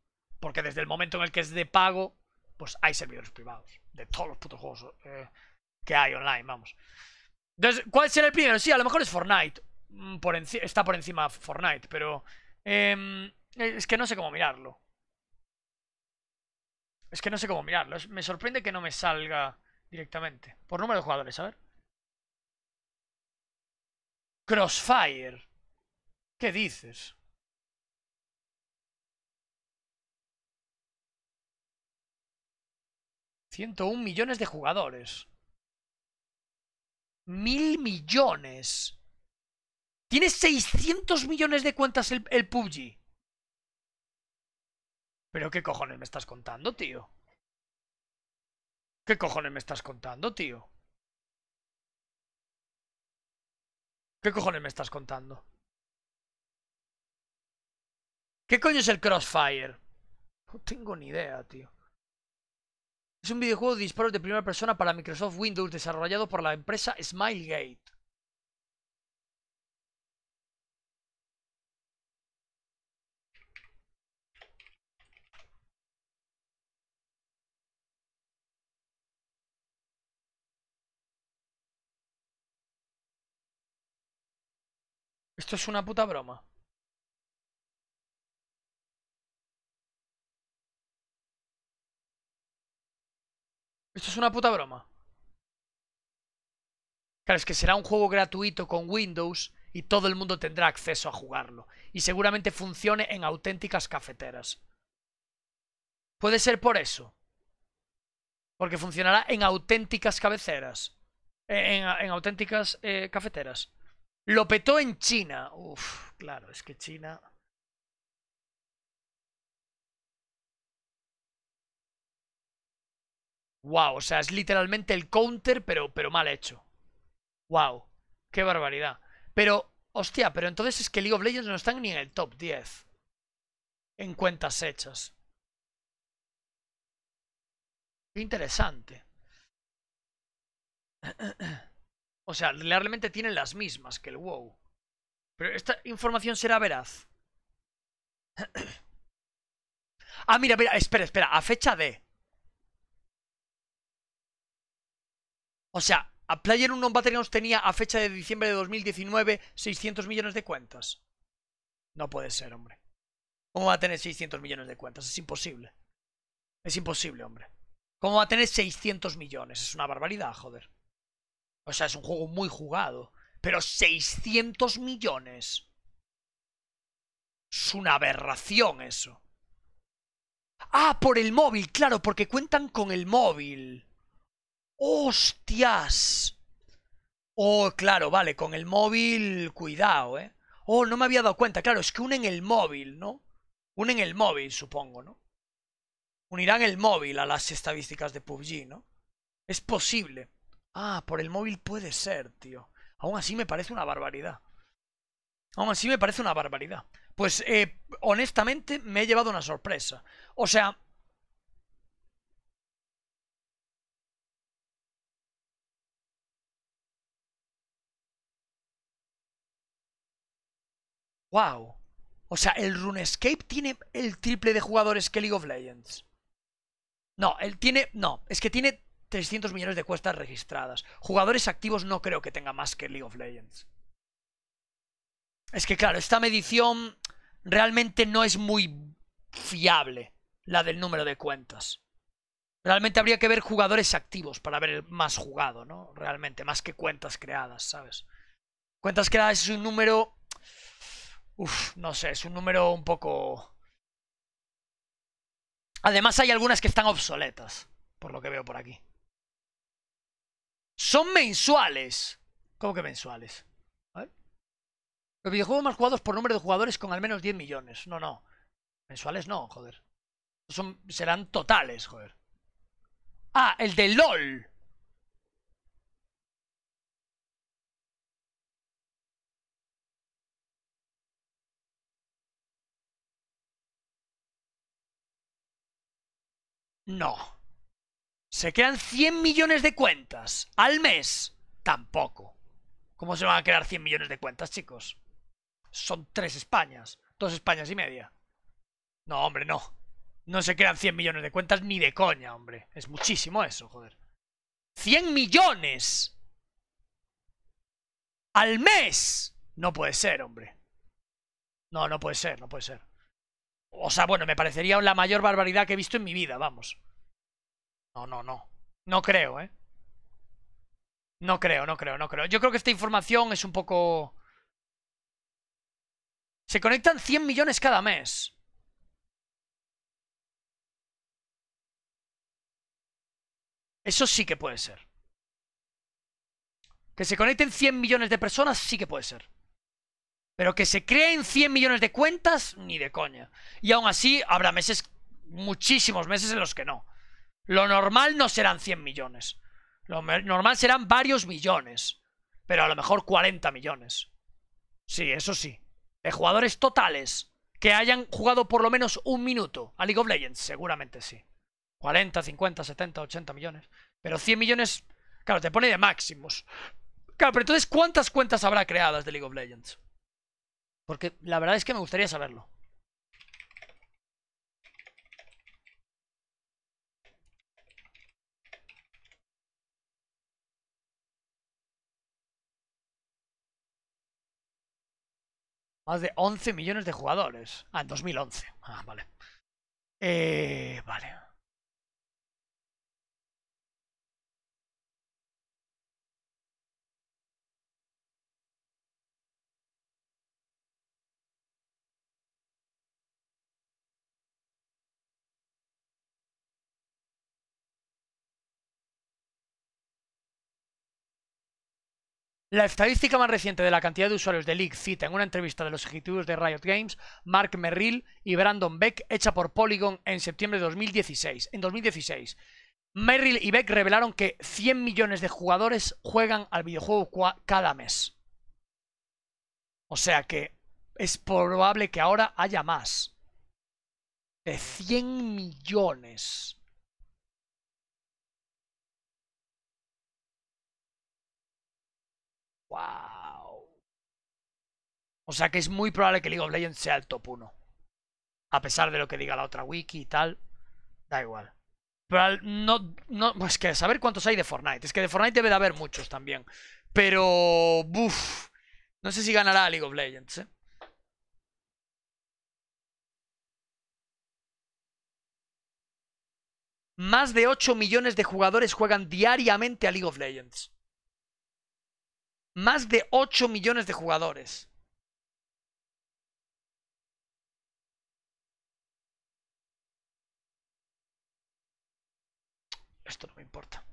Porque desde el momento en el que es de pago, pues hay servidores privados de todos los putos juegos eh, que hay online, vamos. Entonces, ¿cuál será el primero? Sí, a lo mejor es Fortnite. Mm, por está por encima Fortnite, pero... Em, es que no sé cómo mirarlo. Es que no sé cómo mirarlo. me sorprende que no me salga directamente. Por número de jugadores, a ver. Crossfire. ¿Qué dices? 101 millones de jugadores. Mil millones. Tiene 600 millones de cuentas el, el PUBG. ¿Pero qué cojones me estás contando, tío? ¿Qué cojones me estás contando, tío? ¿Qué cojones me estás contando? ¿Qué coño es el Crossfire? No tengo ni idea, tío. Es un videojuego de disparos de primera persona para Microsoft Windows desarrollado por la empresa Smilegate. Esto es una puta broma. una puta broma. Claro, es que será un juego gratuito con Windows y todo el mundo tendrá acceso a jugarlo. Y seguramente funcione en auténticas cafeteras. Puede ser por eso. Porque funcionará en auténticas cabeceras. Eh, en, auténticas eh, cafeteras. Lo petó en China. Uf, claro, es que China... Wow, o sea, es literalmente el counter, pero, pero mal hecho. Wow, qué barbaridad. Pero, hostia, pero entonces es que League of Legends no están ni en el top 10. En cuentas hechas. Qué interesante. O sea, realmente tienen las mismas que el WoW. Pero esta información será veraz. Ah, mira, mira, espera, espera. A fecha de... O sea, a Player Unknown Battlegrounds tenía a fecha de diciembre de 2019 600 millones de cuentas. No puede ser, hombre. ¿Cómo va a tener 600 millones de cuentas? Es imposible. Es imposible, hombre. ¿Cómo va a tener 600 millones? Es una barbaridad, joder. O sea, es un juego muy jugado. Pero 600 millones. Es una aberración eso. Ah, por el móvil, claro, porque cuentan con el móvil. ¡Hostias! Oh, claro, vale, con el móvil, cuidado, ¿eh? Oh, no me había dado cuenta, claro, es que unen el móvil, ¿no? Unen el móvil, supongo, ¿no? Unirán el móvil a las estadísticas de PUBG, ¿no? Es posible. Ah, por el móvil puede ser, tío. Aún así me parece una barbaridad. Aún así me parece una barbaridad. Pues, eh, honestamente, me he llevado una sorpresa. O sea, ¡Wow! O sea, el RuneScape tiene el triple de jugadores que League of Legends. No, él tiene... No, es que tiene 300 millones de cuestas registradas. Jugadores activos no creo que tenga más que League of Legends. Es que claro, esta medición realmente no es muy fiable, la del número de cuentas. Realmente habría que ver jugadores activos para ver el más jugado, ¿no? Realmente, más que cuentas creadas, ¿sabes? Cuentas creadas es un número Uf, no sé, es un número un poco... Además hay algunas que están obsoletas, por lo que veo por aquí. Son mensuales. ¿Cómo que mensuales? Los videojuegos más jugados por número de jugadores con al menos 10 millones. No, no. Mensuales no, joder. serán totales, joder. Ah, el de LOL. No. ¿Se crean 100 millones de cuentas al mes? Tampoco. ¿Cómo se van a crear 100 millones de cuentas, chicos? Son tres Españas. Dos Españas y media. No, hombre, no. No se crean 100 millones de cuentas ni de coña, hombre. Es muchísimo eso, joder. ¡100 millones! ¡Al mes! No puede ser, hombre. No, no puede ser, no puede ser. O sea, bueno, me parecería la mayor barbaridad que he visto en mi vida, vamos. No, no, no. No creo, ¿eh? No creo, no creo, no creo. Yo creo que esta información es un poco... Se conectan 100 millones cada mes. Eso sí que puede ser. Que se conecten 100 millones de personas sí que puede ser. Pero que se creen 100 millones de cuentas, ni de coña. Y aún así, habrá meses, muchísimos meses en los que no. Lo normal no serán 100 millones. Lo normal serán varios millones. Pero a lo mejor 40 millones. Sí, eso sí. De jugadores totales que hayan jugado por lo menos un minuto a League of Legends, seguramente sí. 40, 50, 70, 80 millones. Pero 100 millones, claro, te pone de máximos. Claro, pero entonces, ¿cuántas cuentas habrá creadas de League of Legends? Porque la verdad es que me gustaría saberlo. Más de 11 millones de jugadores. Ah, en 2011. Ah, vale. Eh, vale. La estadística más reciente de la cantidad de usuarios de League cita en una entrevista de los ejecutivos de Riot Games, Mark Merrill y Brandon Beck, hecha por Polygon en septiembre de 2016. En 2016, Merrill y Beck revelaron que 100 millones de jugadores juegan al videojuego cada mes. O sea que es probable que ahora haya más. De 100 millones. ¡Wow! O sea que es muy probable que League of Legends sea el top 1. A pesar de lo que diga la otra wiki y tal, da igual. Pero no, es que saber cuántos hay de Fortnite. Es que de Fortnite debe de haber muchos también. Pero, no sé si ganará League of Legends, ¿eh? Más de 8 millones de jugadores juegan diariamente a League of Legends más de 8 millones de jugadores. Esto no me importa.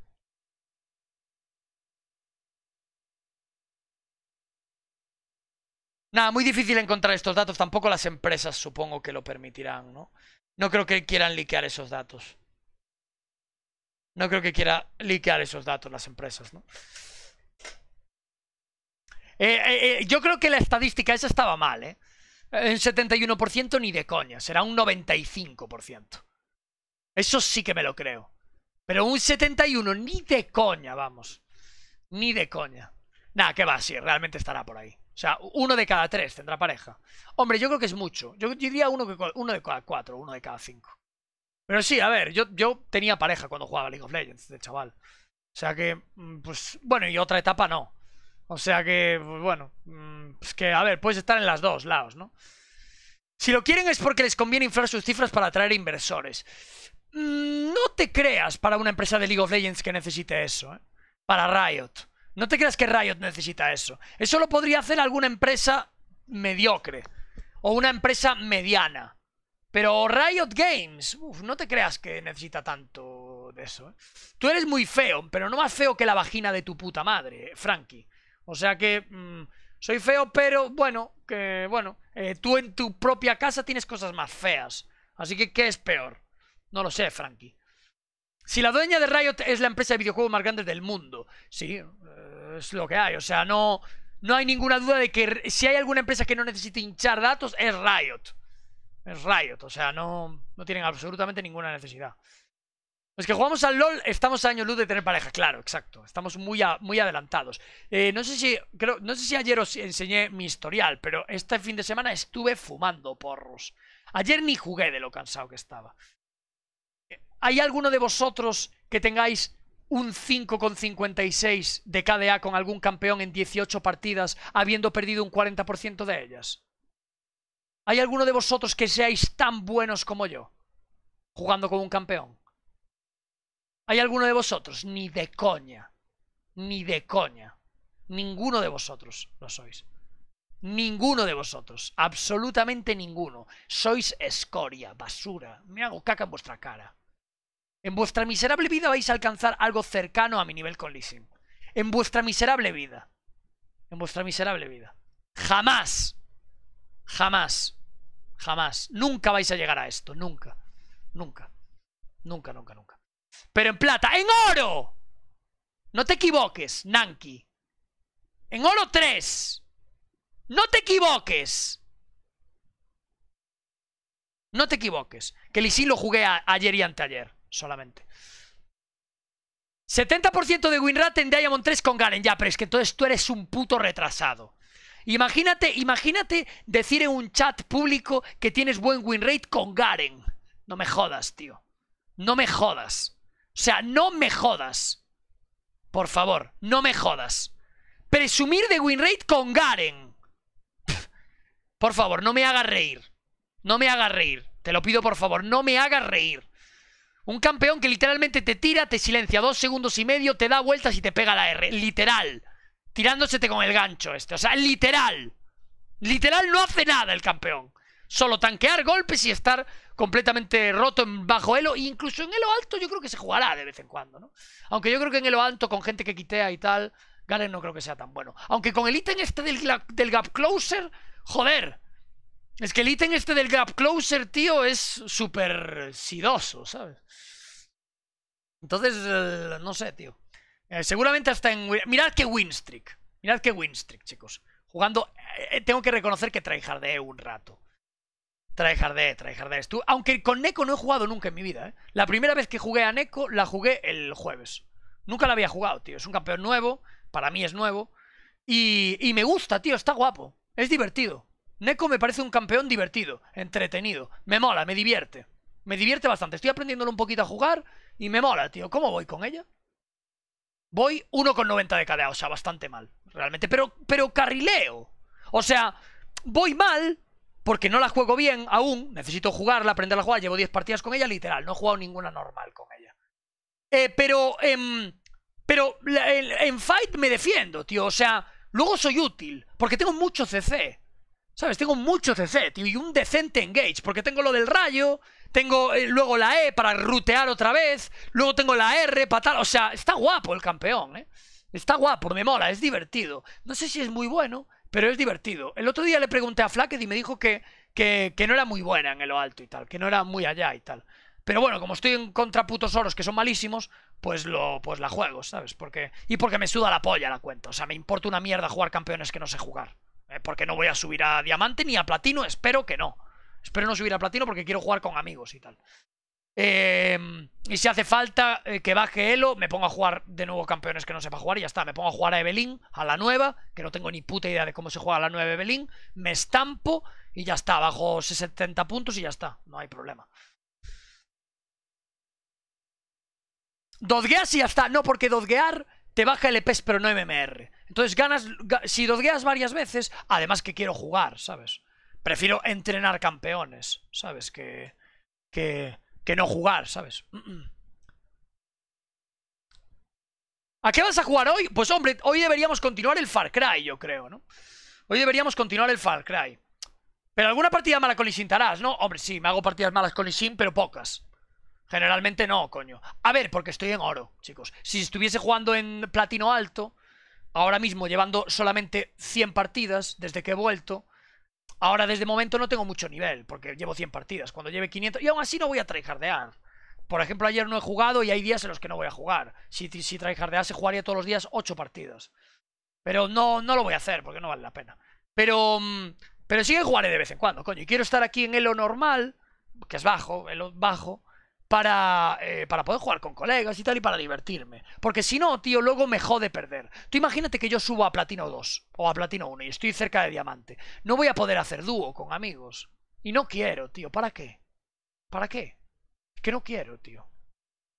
Nada, muy difícil encontrar estos datos. Tampoco las empresas supongo que lo permitirán, ¿no? No creo que quieran liquear esos datos. No creo que quiera liquear esos datos las empresas, ¿no? Eh, eh, eh, yo creo que la estadística esa estaba mal, ¿eh? En 71% ni de coña, será un 95%. Eso sí que me lo creo. Pero un 71, ni de coña, vamos. Ni de coña. Nada, que va, sí, realmente estará por ahí. O sea, uno de cada tres tendrá pareja. Hombre, yo creo que es mucho. Yo diría uno, de cada cuatro, uno de cada cinco. Pero sí, a ver, yo, yo tenía pareja cuando jugaba League of Legends, de chaval. O sea que, mm, pues, bueno, y otra etapa no. O sea que, pues, bueno, mm, pues que, a ver, puedes estar en las dos lados, ¿no? Si lo quieren es porque les conviene inflar sus cifras para atraer inversores. Mm, no te creas para una empresa de League of Legends que necesite eso, ¿eh? Para Riot. No te creas que Riot necesita eso. Eso lo podría hacer alguna empresa mediocre. O una empresa mediana. Pero Riot Games, uf, no te creas que necesita tanto de eso. ¿eh? Tú eres muy feo, pero no más feo que la vagina de tu puta madre, eh, Frankie. O sea que mm, soy feo, pero bueno, que bueno, eh, tú en tu propia casa tienes cosas más feas. Así que, ¿qué es peor? No lo sé, Frankie. Si la dueña de Riot es la empresa de videojuegos más grande del mundo, sí, eh, es lo que hay. O sea, no, no hay ninguna duda de que si hay alguna empresa que no necesite hinchar datos, es Riot. Es Riot, o sea, no, no tienen absolutamente ninguna necesidad. Los que jugamos al LOL estamos a año luz de tener pareja, claro, exacto. Estamos muy, muy adelantados. Eh, no, sé si, no sé si ayer os enseñé mi historial, pero este fin de semana estuve fumando porros. Ayer ni jugué de lo cansado que estaba. ¿Hay alguno de vosotros que tengáis un 5,56 de KDA con algún campeón en 18 partidas, habiendo perdido un 40% de ellas? ¿Hay alguno de vosotros que seáis tan buenos como yo, jugando con un campeón? ¿Hay alguno de vosotros? Ni de coña. Ni de coña. Ninguno de vosotros lo sois. Ninguno de vosotros. Absolutamente ninguno. Sois escoria, basura. Me hago caca en vuestra cara. En vuestra miserable vida vais a alcanzar algo cercano a mi nivel con leasing. En vuestra miserable vida. En vuestra miserable vida. Jamás. Jamás. Jamás. Nunca vais a llegar a esto. Nunca. Nunca. Nunca, nunca, nunca. Pero en plata, en oro. No te equivoques, Nanki. En oro 3. No te equivoques. No te equivoques. Que el lo jugué ayer y anteayer solamente. 70% de winrate en Diamond 3 con Garen. Ya, pero es que entonces tú eres un puto retrasado. Imagínate, imagínate decir en un chat público que tienes buen winrate con Garen. No me jodas, tío. No me jodas. O sea, no me jodas. Por favor, no me jodas. Presumir de winrate con Garen. Por favor, no me hagas reír. No me hagas reír. Te lo pido por favor, no me hagas reír. Un campeón que literalmente te tira, te silencia dos segundos y medio, te da vueltas y te pega la R. Literal. Tirándosete con el gancho este. O sea, literal. Literal no hace nada el campeón. Solo tanquear golpes y estar completamente roto en bajo elo, e incluso en elo alto yo creo que se jugará de vez en cuando, ¿no? Aunque yo creo que en elo alto, con gente que quitea y tal, Garen no creo que sea tan bueno. Aunque con el ítem este del, Gap Closer, joder, es que el ítem este del Gap Closer, tío, es súper sidoso, ¿sabes? Entonces, eh, no sé, tío. Eh, seguramente hasta en... Mirad que winstreak. Mirad que winstreak, chicos. Jugando... Eh, tengo que reconocer que tryhardé un rato trae tryhardé. Tú, aunque con Neko no he jugado nunca en mi vida, ¿eh? La primera vez que jugué a Neko la jugué el jueves. Nunca la había jugado, tío. Es un campeón nuevo, para mí es nuevo. Y, y me gusta, tío, está guapo. Es divertido. Neko me parece un campeón divertido, entretenido. Me mola, me divierte. Me divierte bastante. Estoy aprendiéndolo un poquito a jugar y me mola, tío. ¿Cómo voy con ella? Voy 1,90 de KDA, o sea, bastante mal, realmente. Pero, pero carrileo. O sea, voy mal, porque no la juego bien aún, necesito jugarla, aprender a jugar, llevo 10 partidas con ella, literal, no he jugado ninguna normal con ella. Eh, pero, em, pero en, Fight me defiendo, tío, o sea, luego soy útil, porque tengo mucho CC, ¿sabes? Tengo mucho CC, tío, y un decente engage, porque tengo lo del rayo, tengo eh, luego la E para rutear otra vez, luego tengo la R para tal, o sea, está guapo el campeón, ¿eh? Está guapo, me mola, es divertido. No sé si es muy bueno, pero es divertido. El otro día le pregunté a FlaKed y me dijo que, que, no era muy buena en lo alto y tal, que no era muy allá y tal. Pero bueno, como estoy en contra putos oros que son malísimos, pues lo pues la juego, ¿sabes? Porque y porque me suda la polla la cuenta, o sea, me importa una mierda jugar campeones que no sé jugar, ¿eh? porque no voy a subir a diamante ni a platino, espero que no. Espero no subir a platino porque quiero jugar con amigos y tal. Em, y si hace falta eh, que baje Elo, me pongo a jugar de nuevo campeones que no sepa jugar y ya está. Me pongo a jugar a Evelyn, a la nueva, que no tengo ni puta idea de cómo se juega a la nueva Evelyn. Me estampo y ya está. Bajo 70 puntos y ya está. No hay problema. Dodgeas y ya está. No, porque dodgear te baja el LPs pero no MMR. Entonces ganas... Si dodgeas varias veces, además que quiero jugar, ¿sabes? Prefiero entrenar campeones, ¿sabes? Que que no jugar, ¿sabes? ¿A qué vas a jugar hoy? Pues hombre, hoy deberíamos continuar el Far Cry, yo creo, ¿no? Hoy deberíamos continuar el Far Cry. Pero alguna partida mala con Lisin tarás, ¿no? Hombre, sí, me hago partidas malas con Lisin, pero pocas. Generalmente no, coño. A ver, porque estoy en oro, chicos. Si estuviese jugando en platino alto, ahora mismo llevando solamente 100 partidas desde que he vuelto, Ahora, desde momento, no tengo mucho nivel, porque llevo 100 partidas. Cuando lleve 500... Y aún así no voy a tryhardear. Por ejemplo, ayer no he jugado y hay días en los que no voy a jugar. Si, si se jugaría todos los días 8 partidos. Pero no, no lo voy a hacer, porque no vale la pena. Pero... Mm, pero sí que jugaré de vez en cuando, coño. Y quiero estar aquí en elo normal, que es bajo, elo bajo para, eh, para poder jugar con colegas y tal y para divertirme. Porque si no, tío, luego me jode perder. Tú imagínate que yo subo a Platino 2 o a Platino 1 y estoy cerca de Diamante. No voy a poder hacer dúo con amigos. Y no quiero, tío. ¿Para qué? ¿Para qué? Que no quiero, tío.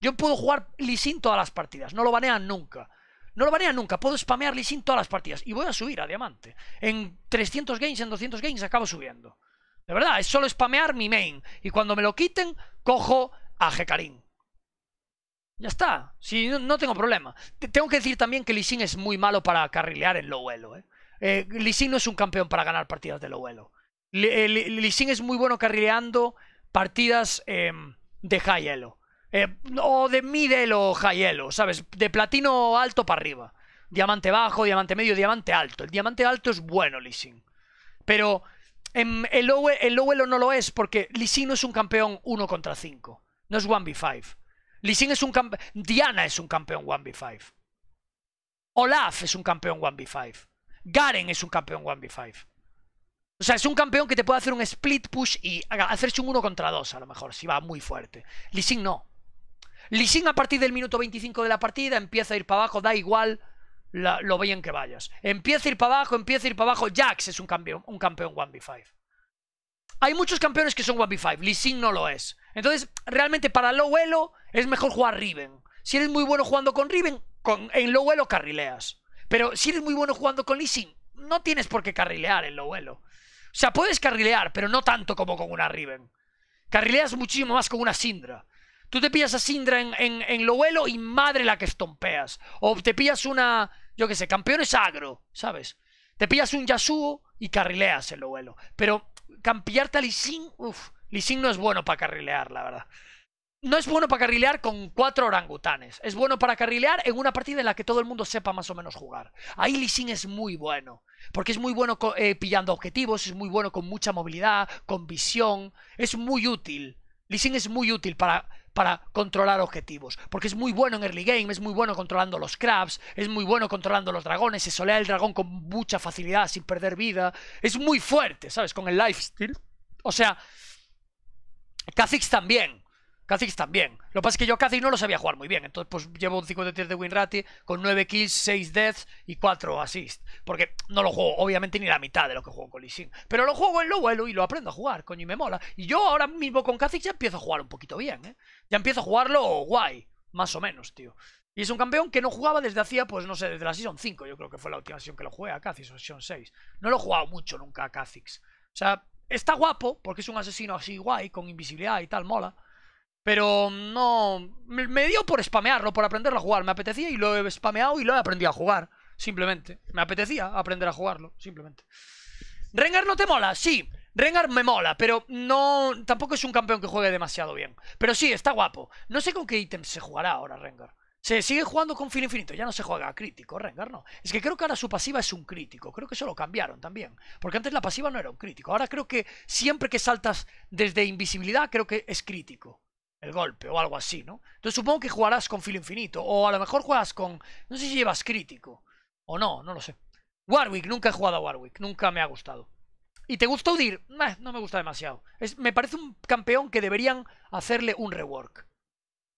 Yo puedo jugar Sin todas las partidas. No lo banean nunca. No lo banean nunca. Puedo spamear Sin todas las partidas. Y voy a subir a Diamante. En 300 games, en 200 games, acabo subiendo. De verdad, es solo spamear mi main. Y cuando me lo quiten, cojo a Hecarim. Ya está. no, tengo problema. tengo que decir también que Lissin es muy malo para carrilear en low elo. ¿eh? eh no es un campeón para ganar partidas de low elo. Eh, es muy bueno carrileando partidas em, de high elo. Eh, o de mid elo high elo, ¿sabes? De platino alto para arriba. Diamante bajo, diamante medio, diamante alto. El diamante alto es bueno, Lissin. Pero em, el low, el no lo es porque Lissin no es un campeón 1 contra 5. No es 1v5. Lee es un campeón. Diana es un campeón 1v5. Olaf es un campeón 1v5. Garen es un campeón 1v5. O sea, es un campeón que te puede hacer un split push y hacerse un 1 contra 2 a lo mejor, si va muy fuerte. Lee Sin no. Lee Sin a partir del minuto 25 de la partida empieza a ir para abajo, da igual lo bien que vayas. Empieza a ir para abajo, empieza a ir para abajo. Jax es un campeón, un campeón 1v5. Hay muchos campeones que son 1v5, Lee Sin no lo es. Entonces, realmente para Lowelo es mejor jugar Riven. Si eres muy bueno jugando con Riven, con, en Lowelo carrileas. Pero si eres muy bueno jugando con Lee no tienes por qué carrilear en Lowelo. O sea, puedes carrilear, pero no tanto como con una Riven. Carrileas muchísimo más con una Sindra. Tú te pillas a Sindra en, en, en y madre la que estompeas. O te pillas una, yo qué sé, campeones agro, ¿sabes? Te pillas un Yasuo y carrileas en Lowelo. Pero campearte a Lee Sin, uff Lising no es bueno para carrilear, la verdad. No es bueno para carrilear con cuatro orangutanes. Es bueno para carrilear en una partida en la que todo el mundo sepa más o menos jugar. Ahí leasing es muy bueno. Porque es muy bueno eh, pillando objetivos, es muy bueno con mucha movilidad, con visión. Es muy útil. leasing es muy útil para, para controlar objetivos. Porque es muy bueno en early game, es muy bueno controlando los crabs, es muy bueno controlando los dragones, se solea el dragón con mucha facilidad, sin perder vida. Es muy fuerte, ¿sabes? Con el lifestyle O sea, Kha'Zix también. Kha'Zix también. Lo que pasa es que yo Kha'Zix no lo sabía jugar muy bien. Entonces, pues llevo un 5 de de rate con 9 kills, 6 deaths y 4 assists. Porque no lo juego, obviamente, ni la mitad de lo que juego con Lee Sin. Pero lo juego en lo vuelo y lo aprendo a jugar, coño, y me mola. Y yo ahora mismo con Kha'Zix ya empiezo a jugar un poquito bien, ¿eh? Ya empiezo a jugarlo guay, más o menos, tío. Y es un campeón que no jugaba desde hacía, pues no sé, desde la Season 5, yo creo que fue la última sesión que lo jugué a Kha'Zix, o Season 6. No lo he jugado mucho nunca a O sea, Está guapo, porque es un asesino así guay, con invisibilidad y tal, mola. Pero no... Me dio por spamearlo, por aprenderlo a jugar. Me apetecía y lo he spameado y lo he aprendido a jugar. Simplemente. Me apetecía aprender a jugarlo, simplemente. ¿Rengar no te mola? Sí. Rengar me mola, pero no... Tampoco es un campeón que juegue demasiado bien. Pero sí, está guapo. No sé con qué ítem se jugará ahora Rengar. Se sigue jugando con filo infinito, ya no se juega crítico, Rengar no. Es que creo que ahora su pasiva es un crítico, creo que eso lo cambiaron también. Porque antes la pasiva no era un crítico, ahora creo que siempre que saltas desde invisibilidad creo que es crítico. El golpe o algo así, ¿no? Entonces supongo que jugarás con filo infinito, o a lo mejor juegas con... No sé si llevas crítico, o no, no lo sé. Warwick, nunca he jugado a Warwick, nunca me ha gustado. ¿Y te gusta Udir? no me gusta demasiado. Es, me parece un campeón que deberían hacerle un rework.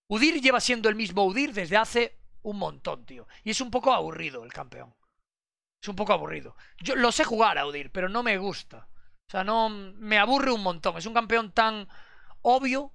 Udir lleva siendo el mismo Udir desde hace un montón, tío. Y es un poco aburrido el campeón. Es un poco aburrido. Yo lo sé jugar a Udir, pero no me gusta. O sea, no. Me aburre un montón. Es un campeón tan obvio.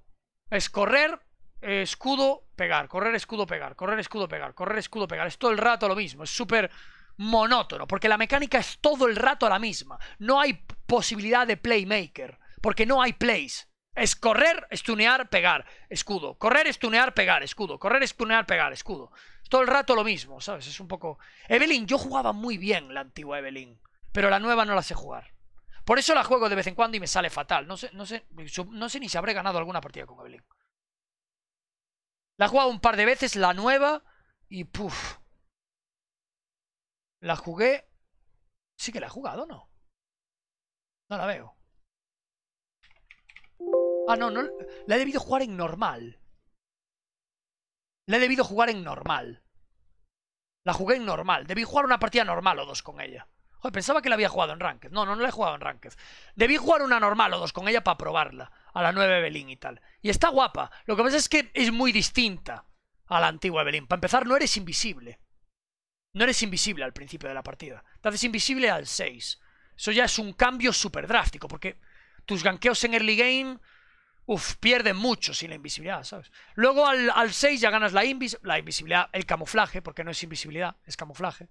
Es correr, escudo, pegar. Correr, escudo, pegar. Correr, escudo, pegar. Correr, escudo, pegar. Es todo el rato lo mismo. Es súper monótono. Porque la mecánica es todo el rato la misma. No hay posibilidad de playmaker. Porque no hay plays. Es correr, estunear, pegar, escudo. Correr, estunear, pegar, escudo. Correr, estunear, pegar, escudo. Todo el rato lo mismo, ¿sabes? Es un poco... Evelyn, yo jugaba muy bien la antigua Evelyn, pero la nueva no la sé jugar. Por eso la juego de vez en cuando y me sale fatal. No sé, no sé, no sé ni si habré ganado alguna partida con Evelyn. La he jugado un par de veces, la nueva, y puff. La jugué... Sí que la he jugado, ¿no? No la veo. Ah, no, no. La he debido jugar en normal. La he debido jugar en normal. La jugué en normal. Debí jugar una partida normal o dos con ella. Joder, pensaba que la había jugado en Ranked. No, no, no la he jugado en Ranked. Debí jugar una normal o dos con ella para probarla. A la nueva Evelyn y tal. Y está guapa. Lo que pasa es que es muy distinta a la antigua Evelyn. Para empezar, no eres invisible. No eres invisible al principio de la partida. Te haces invisible al 6. Eso ya es un cambio súper drástico, porque tus ganqueos en early game Uf, pierde mucho sin la invisibilidad, ¿sabes? Luego al, al 6 ya ganas la, invis la invisibilidad, el camuflaje, porque no es invisibilidad, es camuflaje.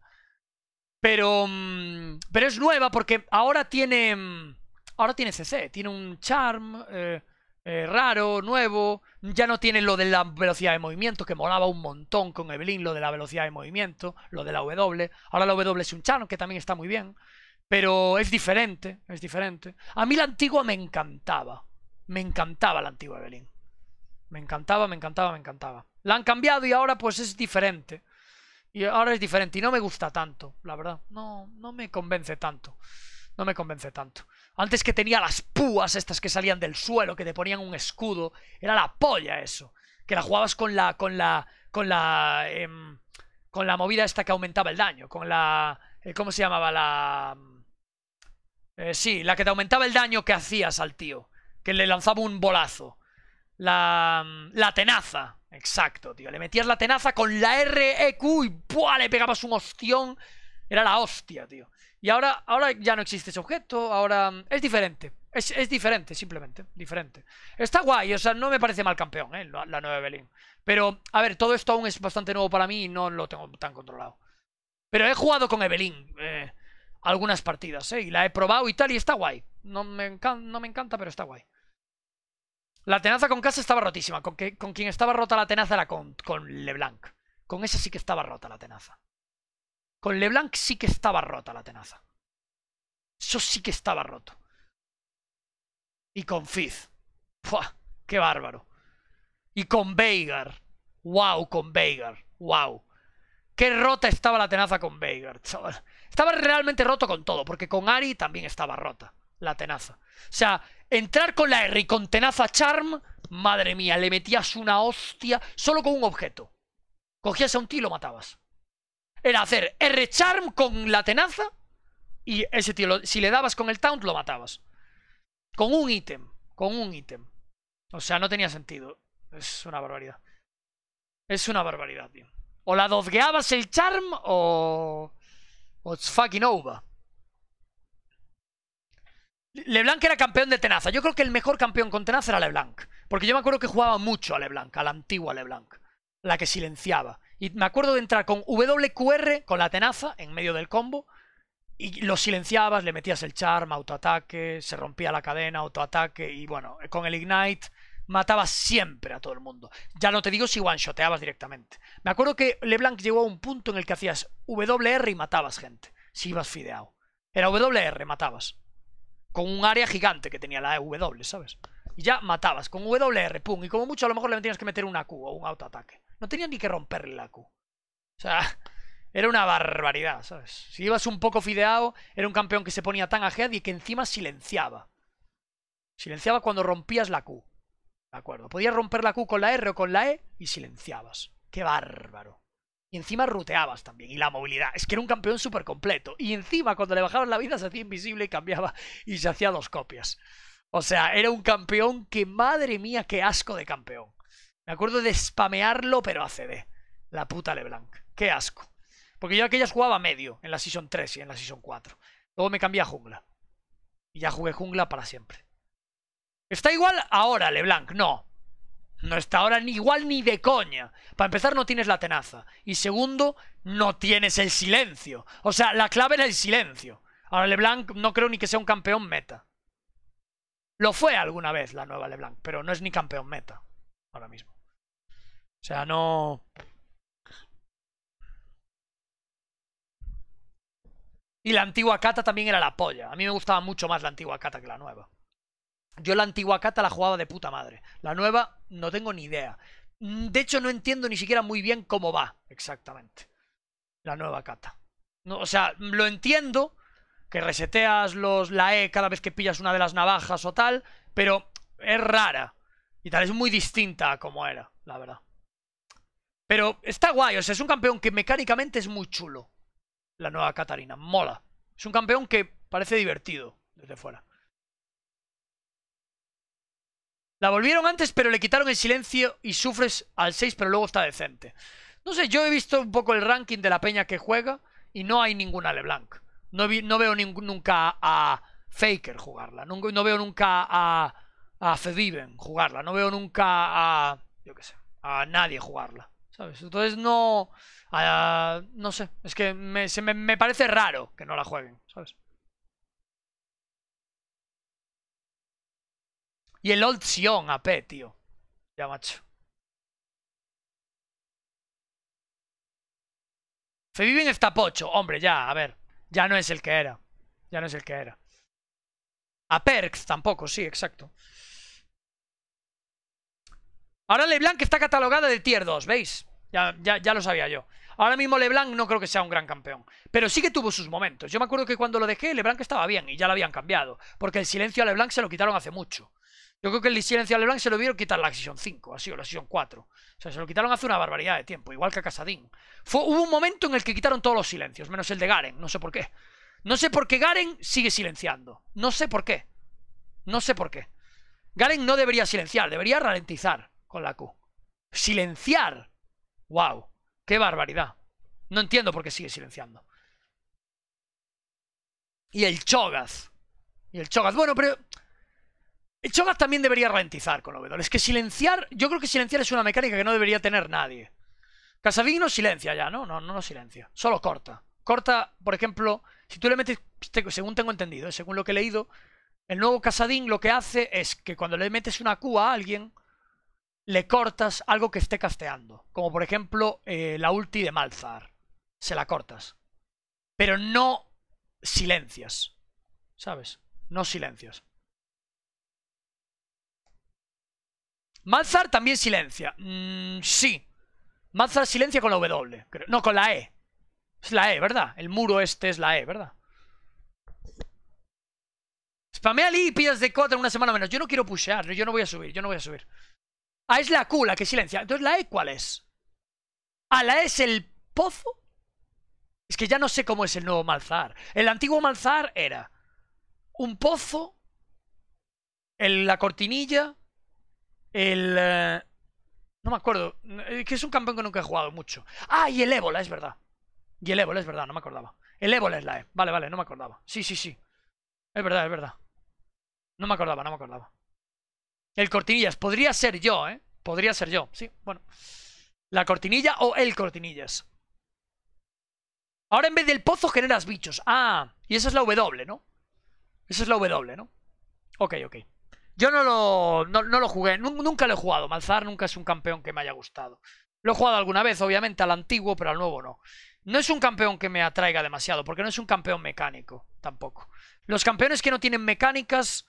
Pero, mm, pero es nueva porque ahora tiene, mm, ahora tiene CC, tiene un charm eh, eh, raro, nuevo. Ya no tiene lo de la velocidad de movimiento, que molaba un montón con Evelyn, lo de la velocidad de movimiento, lo de la W. Ahora la W es un charm, que también está muy bien. Pero es diferente, es diferente. A mí la antigua me encantaba me encantaba la antigua Evelyn. Me encantaba, me encantaba, me encantaba. La han cambiado y ahora pues es diferente. Y ahora es diferente y no me gusta tanto, la verdad. No, no me convence tanto. No me convence tanto. Antes que tenía las púas estas que salían del suelo, que te ponían un escudo. Era la polla eso. Que la jugabas con la... con la... con la... Em, con la movida esta que aumentaba el daño. Con la... Eh, ¿Cómo se llamaba? La... Eh, sí, la que te aumentaba el daño que hacías al tío que le lanzaba un bolazo. La, tenaza. Exacto, tío. Le metías la tenaza con la REQ y le pegabas un ostión. Era la hostia, tío. Y ahora, ahora ya no existe ese objeto, ahora mm, es diferente. Es, es, diferente, simplemente, diferente. Está guay, o sea, no me parece mal campeón, ¿eh? la, nueva Evelyn. Pero, a ver, todo esto aún es bastante nuevo para mí y no lo tengo tan controlado. Pero he jugado con Evelyn eh, algunas partidas, ¿eh? Y la he probado y tal, y está guay. No me, no me encanta, pero está guay. La tenaza con casa estaba rotísima. Con, con quien estaba rota la tenaza era con, Leblanc. Con ese sí que estaba rota la tenaza. Con Leblanc sí que estaba rota la tenaza. Eso sí que estaba roto. Y con Fizz. ¡Puah! ¡Qué bárbaro! Y con Veigar. ¡Wow! Con Veigar. ¡Wow! ¡Qué rota estaba la tenaza con Veigar, Estaba realmente roto con todo, porque con Ari también estaba rota la tenaza. O sea, entrar con la R y con tenaza charm, madre mía, le metías una hostia solo con un objeto. Cogías a un tío y lo matabas. Era hacer R charm con la tenaza y ese tío, si le dabas con el taunt, lo matabas. Con un ítem, con un ítem. O sea, no tenía sentido. Es una barbaridad. Es una barbaridad, tío. O la dozgueabas el charm o... O it's fucking over. LeBlanc era campeón de tenaza. Yo creo que el mejor campeón con tenaza era LeBlanc. Porque yo me acuerdo que jugaba mucho a LeBlanc, a la antigua LeBlanc. La que silenciaba. Y me acuerdo de entrar con WQR, con la tenaza, en medio del combo. Y lo silenciabas, le metías el charm, autoataque, se rompía la cadena, autoataque. Y bueno, con el Ignite matabas siempre a todo el mundo. Ya no te digo si one-shoteabas directamente. Me acuerdo que LeBlanc llegó a un punto en el que hacías WR y matabas gente. Si ibas fideado. Era WR, matabas con un área gigante que tenía la W, ¿sabes? Y ya matabas con WR, pum. Y como mucho a lo mejor le tenías que meter una Q o un autoataque. No tenía ni que romperle la Q. O sea, era una barbaridad, ¿sabes? Si ibas un poco fideado, era un campeón que se ponía tan ajeado y que encima silenciaba. Silenciaba cuando rompías la Q. ¿De acuerdo? Podías romper la Q con la R o con la E y silenciabas. ¡Qué bárbaro! Y encima ruteabas también. Y la movilidad. Es que era un campeón súper completo. Y encima, cuando le bajaban la vida, se hacía invisible y cambiaba. Y se hacía dos copias. O sea, era un campeón que, madre mía, qué asco de campeón. Me acuerdo de spamearlo, pero a CD. La puta LeBlanc. Qué asco. Porque yo aquellas jugaba medio en la Season 3 y en la Season 4. Luego me cambié a jungla. Y ya jugué jungla para siempre. Está igual ahora, LeBlanc. No. No está ahora ni igual ni de coña. Para empezar, no tienes la tenaza. Y segundo, no tienes el silencio. O sea, la clave era el silencio. Ahora LeBlanc no creo ni que sea un campeón meta. Lo fue alguna vez la nueva LeBlanc, pero no es ni campeón meta. Ahora mismo. O sea, no... Y la antigua Kata también era la polla. A mí me gustaba mucho más la antigua Kata que la nueva. Yo la antigua cata la jugaba de puta madre. La nueva no tengo ni idea. Mm, de hecho, no entiendo ni siquiera muy bien cómo va exactamente la nueva cata. No, o sea, lo entiendo, que reseteas los, la E cada vez que pillas una de las navajas o tal, pero es rara. Y tal, es muy distinta a como era, la verdad. Pero está guay, o sea, es un campeón que mecánicamente es muy chulo. La nueva Katarina, mola. Es un campeón que parece divertido desde fuera. La volvieron antes, pero le quitaron el silencio y sufres al 6, pero luego está decente. No sé, yo he visto un poco el ranking de la peña que juega y no hay ninguna LeBlanc. No, no veo nunca a Faker jugarla. No, veo nunca a, a Fediven jugarla. No veo nunca a. Yo qué sé. A nadie jugarla. ¿Sabes? Entonces no. no sé. Es que me parece raro que no la jueguen. ¿Sabes? Y el Old Sion a tío. Ya, macho. Feviven está pocho. Hombre, ya, a ver. Ya no es el que era. Ya no es el que era. A Perks tampoco, sí, exacto. Ahora LeBlanc está catalogada de tier 2, ¿veis? Ya, ya, lo sabía yo. Ahora mismo LeBlanc no creo que sea un gran campeón. Pero sí que tuvo sus momentos. Yo me acuerdo que cuando lo dejé, LeBlanc estaba bien y ya lo habían cambiado. Porque el silencio a LeBlanc se lo quitaron hace mucho. Yo creo que el silencio de LeBlanc se lo vieron quitar la sesión 5, así, o la Season 4. O sea, se lo quitaron hace una barbaridad de tiempo, igual que a Casadín. Fue, hubo un momento en el que quitaron todos los silencios, menos el de Garen, no sé por qué. No sé por qué Garen sigue silenciando. No sé por qué. No sé por qué. Garen no debería silenciar, debería ralentizar con la Q. ¡Silenciar! ¡Wow! ¡Qué barbaridad! No entiendo por qué sigue silenciando. Y el Chogaz. Y el Chogaz, Bueno, pero el Chogas también debería ralentizar con Es que silenciar, yo creo que silenciar es una mecánica que no debería tener nadie. Casadín no silencia ya, ¿no? No, no, silencia. Solo corta. Corta, por ejemplo, si tú le metes, según tengo entendido, ¿eh? según lo que he leído, el nuevo Casadín lo que hace es que cuando le metes una Q a alguien, le cortas algo que esté casteando. Como por ejemplo eh, la ulti de Malzar. Se la cortas. Pero no silencias. ¿Sabes? No silencias. Malzar también silencia. Mm, sí. Malzar silencia con la W. No, con la E. Es la E, ¿verdad? El muro este es la E, ¿verdad? Spamea Lee y de 4 en una semana menos. Yo no quiero pushear. Yo no voy a subir. Yo no voy a subir. Ah, es la cula que silencia. Entonces, ¿la E cuál es? Ah, la E es el pozo. Es que ya no sé cómo es el nuevo Malzar. El antiguo Malzar era un pozo, En la cortinilla, el... Eh, no me acuerdo. Eh, que es un campeón que nunca he jugado mucho. Ah, y el ébola, es verdad. Y el ébola, es verdad, no me acordaba. El ébola es la E. Vale, vale, no me acordaba. Sí, sí, sí. Es verdad, es verdad. No me acordaba, no me acordaba. El cortinillas. Podría ser yo, ¿eh? Podría ser yo. Sí, bueno. La cortinilla o el cortinillas. Ahora en vez del pozo generas bichos. Ah, y esa es la W, ¿no? Esa es la W, ¿no? Ok, ok. Yo no lo, no, lo jugué, nunca lo he jugado. Malzar nunca es un campeón que me haya gustado. Lo he jugado alguna vez, obviamente, al antiguo, pero al nuevo no. No es un campeón que me atraiga demasiado, porque no es un campeón mecánico tampoco. Los campeones que no tienen mecánicas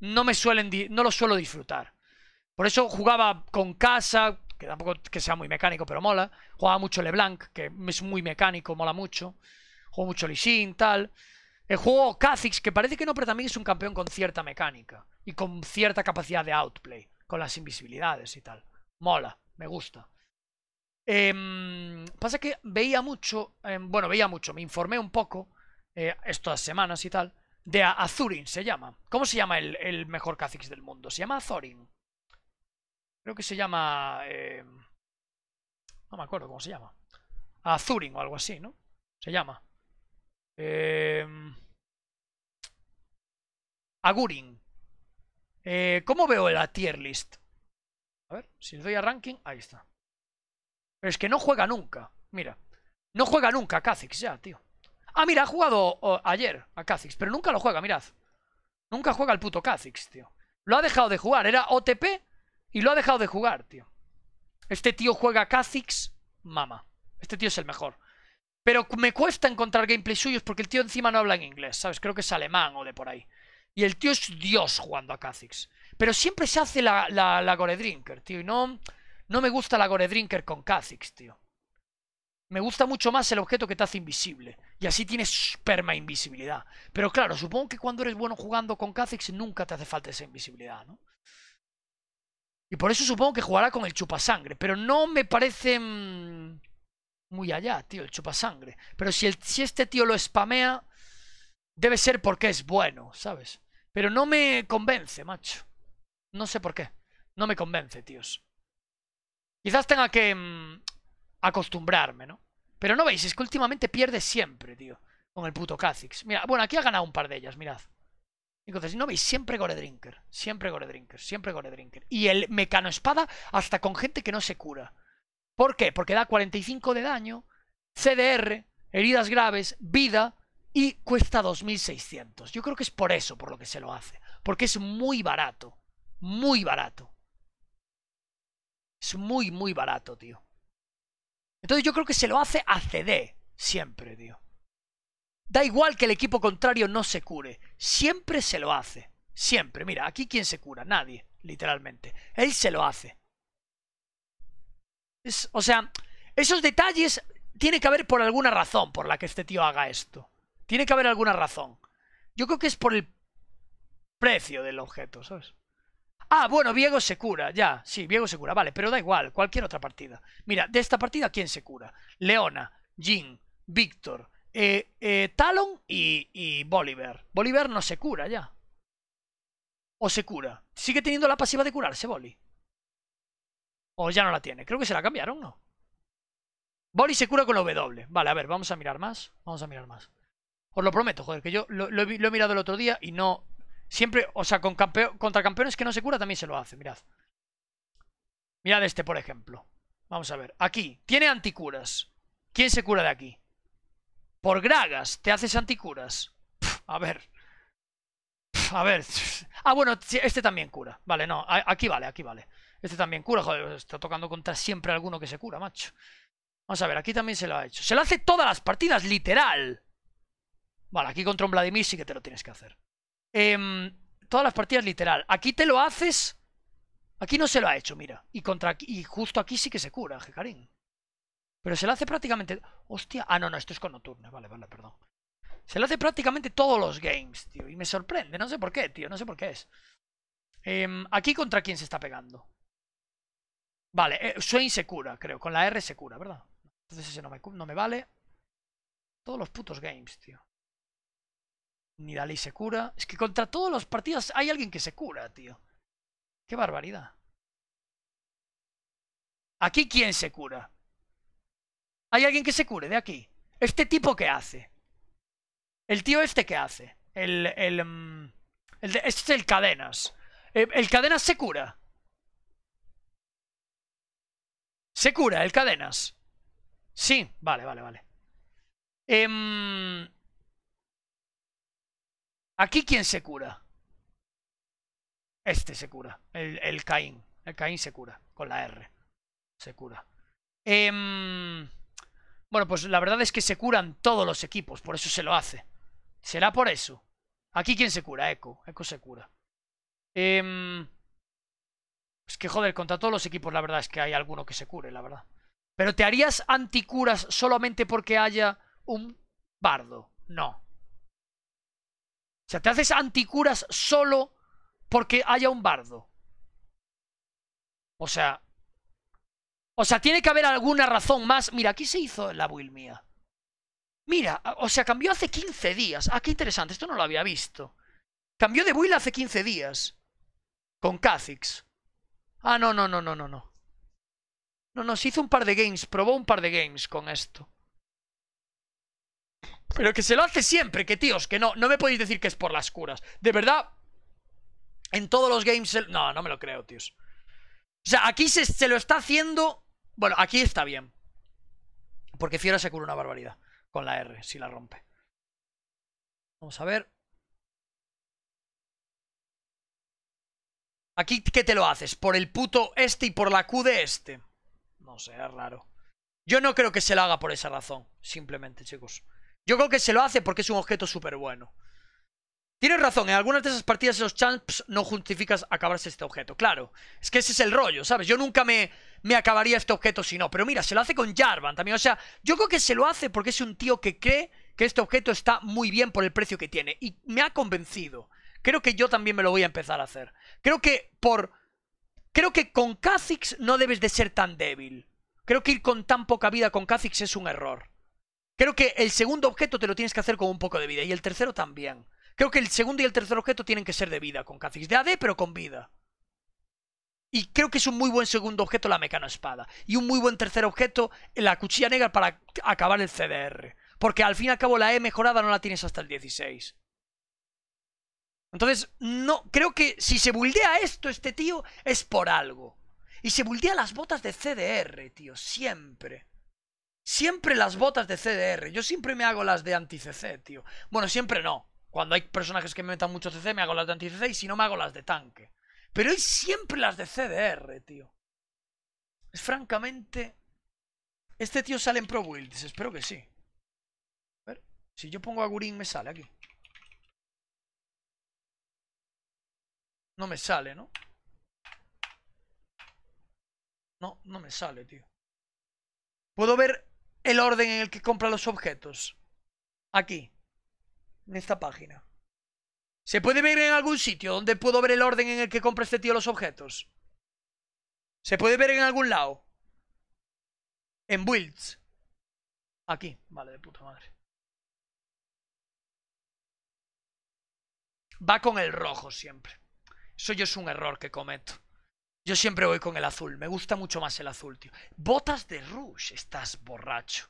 no me suelen no los suelo disfrutar. Por eso jugaba con Casa, que tampoco que sea muy mecánico, pero mola. Jugaba mucho LeBlanc, que es muy mecánico, mola mucho. Juego mucho Lee Sin, tal. El juego Kha'Zix, que parece que no, pero también es un campeón con cierta mecánica y con cierta capacidad de outplay, con las invisibilidades y tal. Mola, me gusta. Em, pasa que veía mucho, em, bueno, veía mucho, me informé un poco eh, estas semanas y tal, de Azurin se llama. ¿Cómo se llama el, mejor Kha'Zix del mundo? Se llama Azurin. Creo que se llama... Em, no me acuerdo cómo se llama. Azurin o algo así, ¿no? Se llama. Em, Agurin. Eh, ¿Cómo veo la tier list? A ver, si le doy a ranking, ahí está. Pero es que no juega nunca. Mira, no juega nunca a Kha'Zix ya, tío. Ah, mira, ha jugado ayer a Kha'Zix, pero nunca lo juega, mirad. Nunca juega el puto Kha'Zix, tío. Lo ha dejado de jugar, era OTP y lo ha dejado de jugar, tío. Este tío juega Kha'Zix, mama. Este tío es el mejor. Pero me cuesta encontrar gameplay suyos porque el tío encima no habla en inglés, ¿sabes? Creo que es alemán o de por ahí. Y el tío es Dios jugando a Kha'Zix. Pero siempre se hace la, Gore Drinker, tío. Y no, no me gusta la Gore Drinker con Kha'Zix, tío. Me gusta mucho más el objeto que te hace invisible. Y así tienes perma invisibilidad. Pero claro, supongo que cuando eres bueno jugando con Kha'Zix nunca te hace falta esa invisibilidad, ¿no? Y por eso supongo que jugará con el chupasangre. Pero no me parece... Mm, muy allá, tío, el chupasangre. Pero si, el, si este tío lo spamea, debe ser porque es bueno, ¿sabes? Pero no me convence, macho. No sé por qué. No me convence, tíos. Quizás tenga que mm, acostumbrarme, ¿no? Pero no veis, es que últimamente pierde siempre, tío. Con el puto Kha'Zix. Mira, bueno, aquí ha ganado un par de ellas, mirad. Entonces, no veis, siempre Gore Drinker. Siempre Gore Drinker, siempre Gore Drinker. Y el mecano espada hasta con gente que no se cura. ¿Por qué? Porque da 45 de daño, CDR, heridas graves, vida y cuesta 2.600. Yo creo que es por eso por lo que se lo hace. Porque es muy barato. Muy barato. Es muy, muy barato, tío. Entonces yo creo que se lo hace a CD. Siempre, tío. Da igual que el equipo contrario no se cure. Siempre se lo hace. Siempre. Mira, aquí quién se cura. Nadie, literalmente. Él se lo hace o sea, esos detalles tiene que haber por alguna razón por la que este tío haga esto. Tiene que haber alguna razón. Yo creo que es por el precio del objeto, ¿sabes? Ah, bueno, Viego se cura, ya. Sí, Viego se cura, vale, pero da igual, cualquier otra partida. Mira, de esta partida, ¿quién se cura? Leona, Jin, Víctor, eh, eh, Talon y, y Bolívar. Bolívar no se cura ya. O se cura. Sigue teniendo la pasiva de curarse, Boli. O ya no la tiene. Creo que se la cambiaron, ¿no? y se cura con la W. Vale, a ver, vamos a mirar más. Vamos a mirar más. Os lo prometo, joder, que yo lo, he mirado el otro día y no... Siempre, o sea, con contra campeones que no se cura también se lo hace, mirad. Mirad este, por ejemplo. Vamos a ver. Aquí, tiene anticuras. ¿Quién se cura de aquí? Por Gragas, te haces anticuras. a ver. a ver. Ah, bueno, este también cura. Vale, no, aquí vale, aquí vale. Este también cura, joder, pues, está tocando contra siempre alguno que se cura, macho. Vamos a ver, aquí también se lo ha hecho. Se lo hace todas las partidas, literal. Vale, aquí contra un Vladimir sí que te lo tienes que hacer. Em, todas las partidas, literal. Aquí te lo haces... Aquí no se lo ha hecho, mira. Y, contra y justo aquí sí que se cura, jekarín Pero se lo hace prácticamente... Hostia. Ah, no, no, esto es con nocturne Vale, vale, perdón. Se lo hace prácticamente todos los games, tío. Y me sorprende. No sé por qué, tío. No sé por qué es. Em, aquí contra quién se está pegando. Vale, eh, soy insegura, creo. Con la R se cura, ¿verdad? Entonces ese no me, vale. Todos los putos games, tío. Ni se cura. Es que contra todos los partidos hay alguien que se cura, tío. Qué barbaridad. ¿Aquí quién se cura? ¿Hay alguien que se cure de aquí? ¿Este tipo qué hace? ¿El tío este qué hace? El... el, mm, este es el Cadenas. Eh, el Cadenas se cura. ¿Se cura el cadenas? Sí, vale, vale, vale. Em, ¿Aquí quién se cura? Este se cura, el, el, Caín. El Caín se cura, con la R. Se cura. Eh, bueno, pues la verdad es que se curan todos los equipos, por eso se lo hace. ¿Será por eso? ¿Aquí quién se cura? Echo. Echo se cura. Eh, es que, joder, contra todos los equipos, la verdad es que hay alguno que se cure, la verdad. Pero ¿te harías anticuras solamente porque haya un bardo? No. O sea, te haces anticuras solo porque haya un bardo. O sea... O sea, tiene que haber alguna razón más. Mira, aquí se hizo la build mía. Mira, o sea, cambió hace 15 días. Ah, qué interesante, esto no lo había visto. Cambió de build hace 15 días. Con Kha'Zix. Ah, no, no, no, no, no, no. No, no, se hizo un par de games, probó un par de games con esto. Pero que se lo hace siempre, que tíos, que no, no me podéis decir que es por las curas. De verdad, en todos los games... No, no me lo creo, tíos. O sea, aquí se, se, lo está haciendo... Bueno, aquí está bien. Porque Fiera se cura una barbaridad con la R, si la rompe. Vamos a ver. Aquí, ¿qué te lo haces? ¿Por el puto este y por la Q de este? No sé, es raro. Yo no creo que se lo haga por esa razón, simplemente, chicos. Yo creo que se lo hace porque es un objeto súper bueno. Tienes razón, en algunas de esas partidas los champs no justificas acabarse este objeto. Claro, es que ese es el rollo, ¿sabes? Yo nunca me, me acabaría este objeto si no. Pero mira, se lo hace con Jarvan también. O sea, yo creo que se lo hace porque es un tío que cree que este objeto está muy bien por el precio que tiene. Y me ha convencido creo que yo también me lo voy a empezar a hacer. Creo que por... Creo que con Kha'Zix no debes de ser tan débil. Creo que ir con tan poca vida con Kha'Zix es un error. Creo que el segundo objeto te lo tienes que hacer con un poco de vida. Y el tercero también. Creo que el segundo y el tercer objeto tienen que ser de vida con Kha'Zix. De AD, pero con vida. Y creo que es un muy buen segundo objeto la mecano espada. Y un muy buen tercer objeto la cuchilla negra para acabar el CDR. Porque al fin y al cabo la E mejorada no la tienes hasta el 16. Entonces, no, creo que si se buldea esto, este tío, es por algo. Y se buldea las botas de CDR, tío, siempre. Siempre las botas de CDR. Yo siempre me hago las de anti-CC, tío. Bueno, siempre no. Cuando hay personajes que me metan mucho CC, me hago las de anti-CC y si no, me hago las de tanque. Pero hay siempre las de CDR, tío. Es francamente... Este tío sale en Pro Builds, espero que sí. A ver, si yo pongo a Gurin me sale aquí. No me sale, ¿no? No, no me sale, tío. Puedo ver el orden en el que compra los objetos. Aquí. En esta página. ¿Se puede ver en algún sitio donde puedo ver el orden en el que compra este tío los objetos? ¿Se puede ver en algún lado? En builds. Aquí. Vale, de puta madre. Va con el rojo siempre. Eso yo es un error que cometo. Yo siempre voy con el azul. Me gusta mucho más el azul, tío. Botas de Rush. Estás borracho.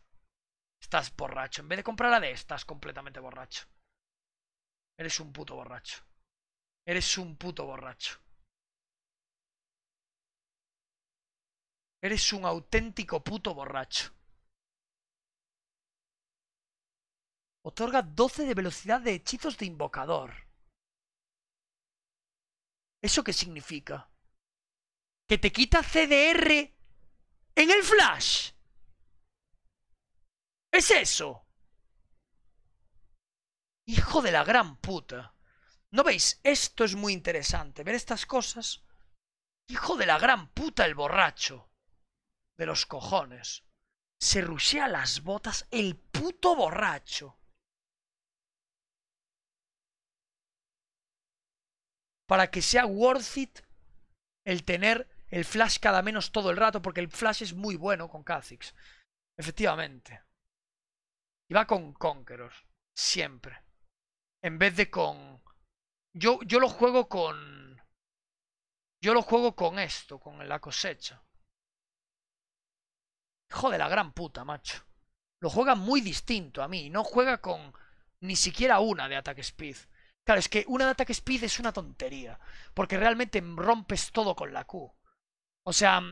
Estás borracho. En vez de comprar la de estás completamente borracho. Eres un puto borracho. Eres un puto borracho. Eres un auténtico puto borracho. Otorga 12 de velocidad de hechizos de invocador. ¿Eso qué significa? ¿Que te quita CDR en el flash? ¿Es eso? Hijo de la gran puta. ¿No veis? Esto es muy interesante. Ver estas cosas. Hijo de la gran puta el borracho. De los cojones. Se rushea las botas el puto borracho. para que sea worth it el tener el flash cada menos todo el rato, porque el flash es muy bueno con Kha'Zix. Efectivamente. Y va con Conqueror, siempre. En vez de con... Yo, yo lo juego con... Yo lo juego con esto, con la cosecha. Hijo de la gran puta, macho. Lo juega muy distinto a mí. No juega con ni siquiera una de ataque speed. Claro, es que una de ataque speed es una tontería, porque realmente rompes todo con la Q. O sea,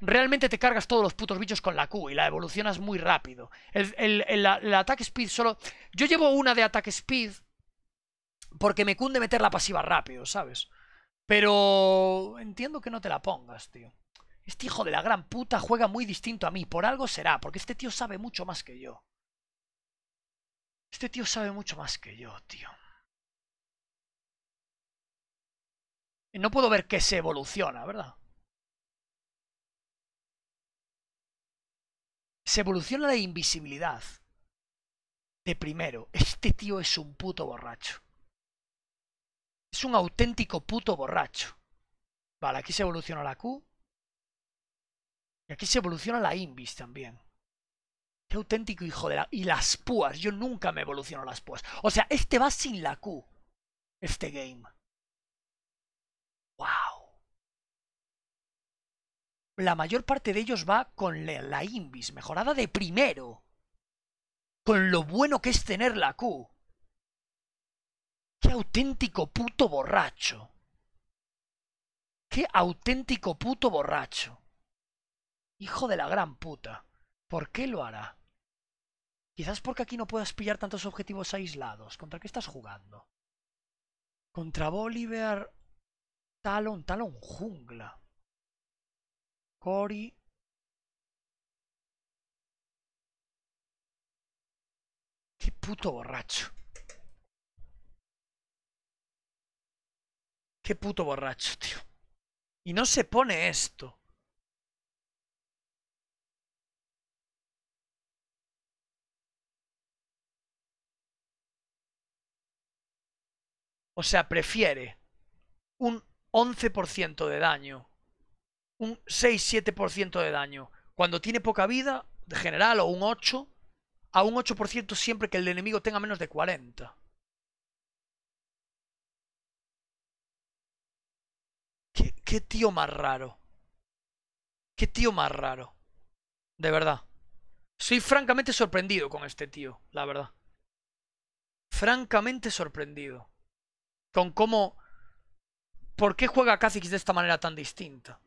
realmente te cargas todos los putos bichos con la Q y la evolucionas muy rápido. El, el, ataque speed solo... Yo llevo una de ataque speed porque me cunde meter la pasiva rápido, ¿sabes? Pero entiendo que no te la pongas, tío. Este hijo de la gran puta juega muy distinto a mí. Por algo será, porque este tío sabe mucho más que yo. Este tío sabe mucho más que yo, tío. No puedo ver que se evoluciona, ¿verdad? Se evoluciona la invisibilidad. De primero, este tío es un puto borracho. Es un auténtico puto borracho. Vale, aquí se evoluciona la Q. Y aquí se evoluciona la Invis también. Qué auténtico hijo de la... Y las púas. Yo nunca me evoluciono las púas. O sea, este va sin la Q. Este game. La mayor parte de ellos va con la Invis, mejorada de primero. Con lo bueno que es tener la Q. ¡Qué auténtico puto borracho! ¡Qué auténtico puto borracho! Hijo de la gran puta. ¿Por qué lo hará? Quizás porque aquí no puedas pillar tantos objetivos aislados. ¿Contra qué estás jugando? Contra Bolívar Talon, Talon Jungla. Cori. Qué puto borracho. Qué puto borracho, tío. Y no se pone esto. O sea, prefiere un 11% de daño, un 6-7% de daño. Cuando tiene poca vida, de general, o un 8, a un 8% siempre que el enemigo tenga menos de 40. ¿Qué, qué tío más raro? ¿Qué tío más raro? De verdad. Soy francamente sorprendido con este tío, la verdad. Francamente sorprendido. Con cómo ¿por qué juega Kha'Zix de esta manera tan distinta?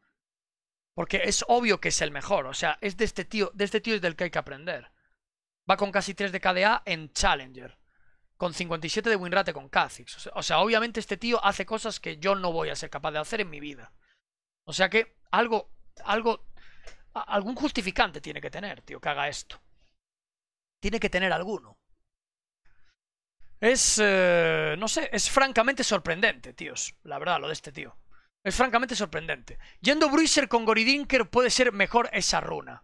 Porque es obvio que es el mejor, o sea, es de este tío, de este tío es del que hay que aprender. Va con casi 3 de KDA en Challenger, con 57 de winrate con Kha'Zix. O sea, obviamente este tío hace cosas que yo no voy a ser capaz de hacer en mi vida. O sea que algo, algo, algún justificante tiene que tener, tío, que haga esto. Tiene que tener alguno. Es, eh, no sé, es francamente sorprendente, tíos. La verdad, lo de este tío. Es francamente sorprendente. Yendo Bruiser con Goridinker puede ser mejor esa runa.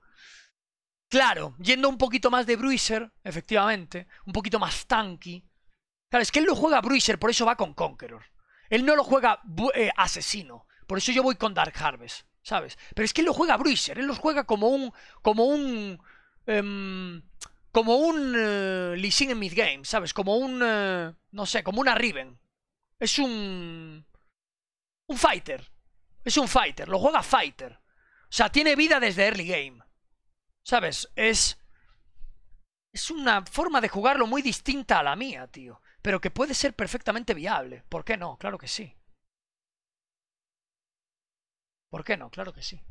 Claro, yendo un poquito más de Bruiser, efectivamente. Un poquito más tanky. Claro, es que él lo juega Bruiser, por eso va con Conqueror. Él no lo juega eh, Asesino. Por eso yo voy con Dark Harvest, ¿sabes? Pero es que él lo juega Bruiser. Él lo juega como un... Como un... Em, como un eh, leasing en mid-game, ¿sabes? Como un, eh, no sé, como una Riven. Es un... Un fighter. Es un fighter, lo juega fighter. O sea, tiene vida desde early game. ¿Sabes? Es... Es una forma de jugarlo muy distinta a la mía, tío. Pero que puede ser perfectamente viable. ¿Por qué no? Claro que sí. ¿Por qué no? Claro que sí.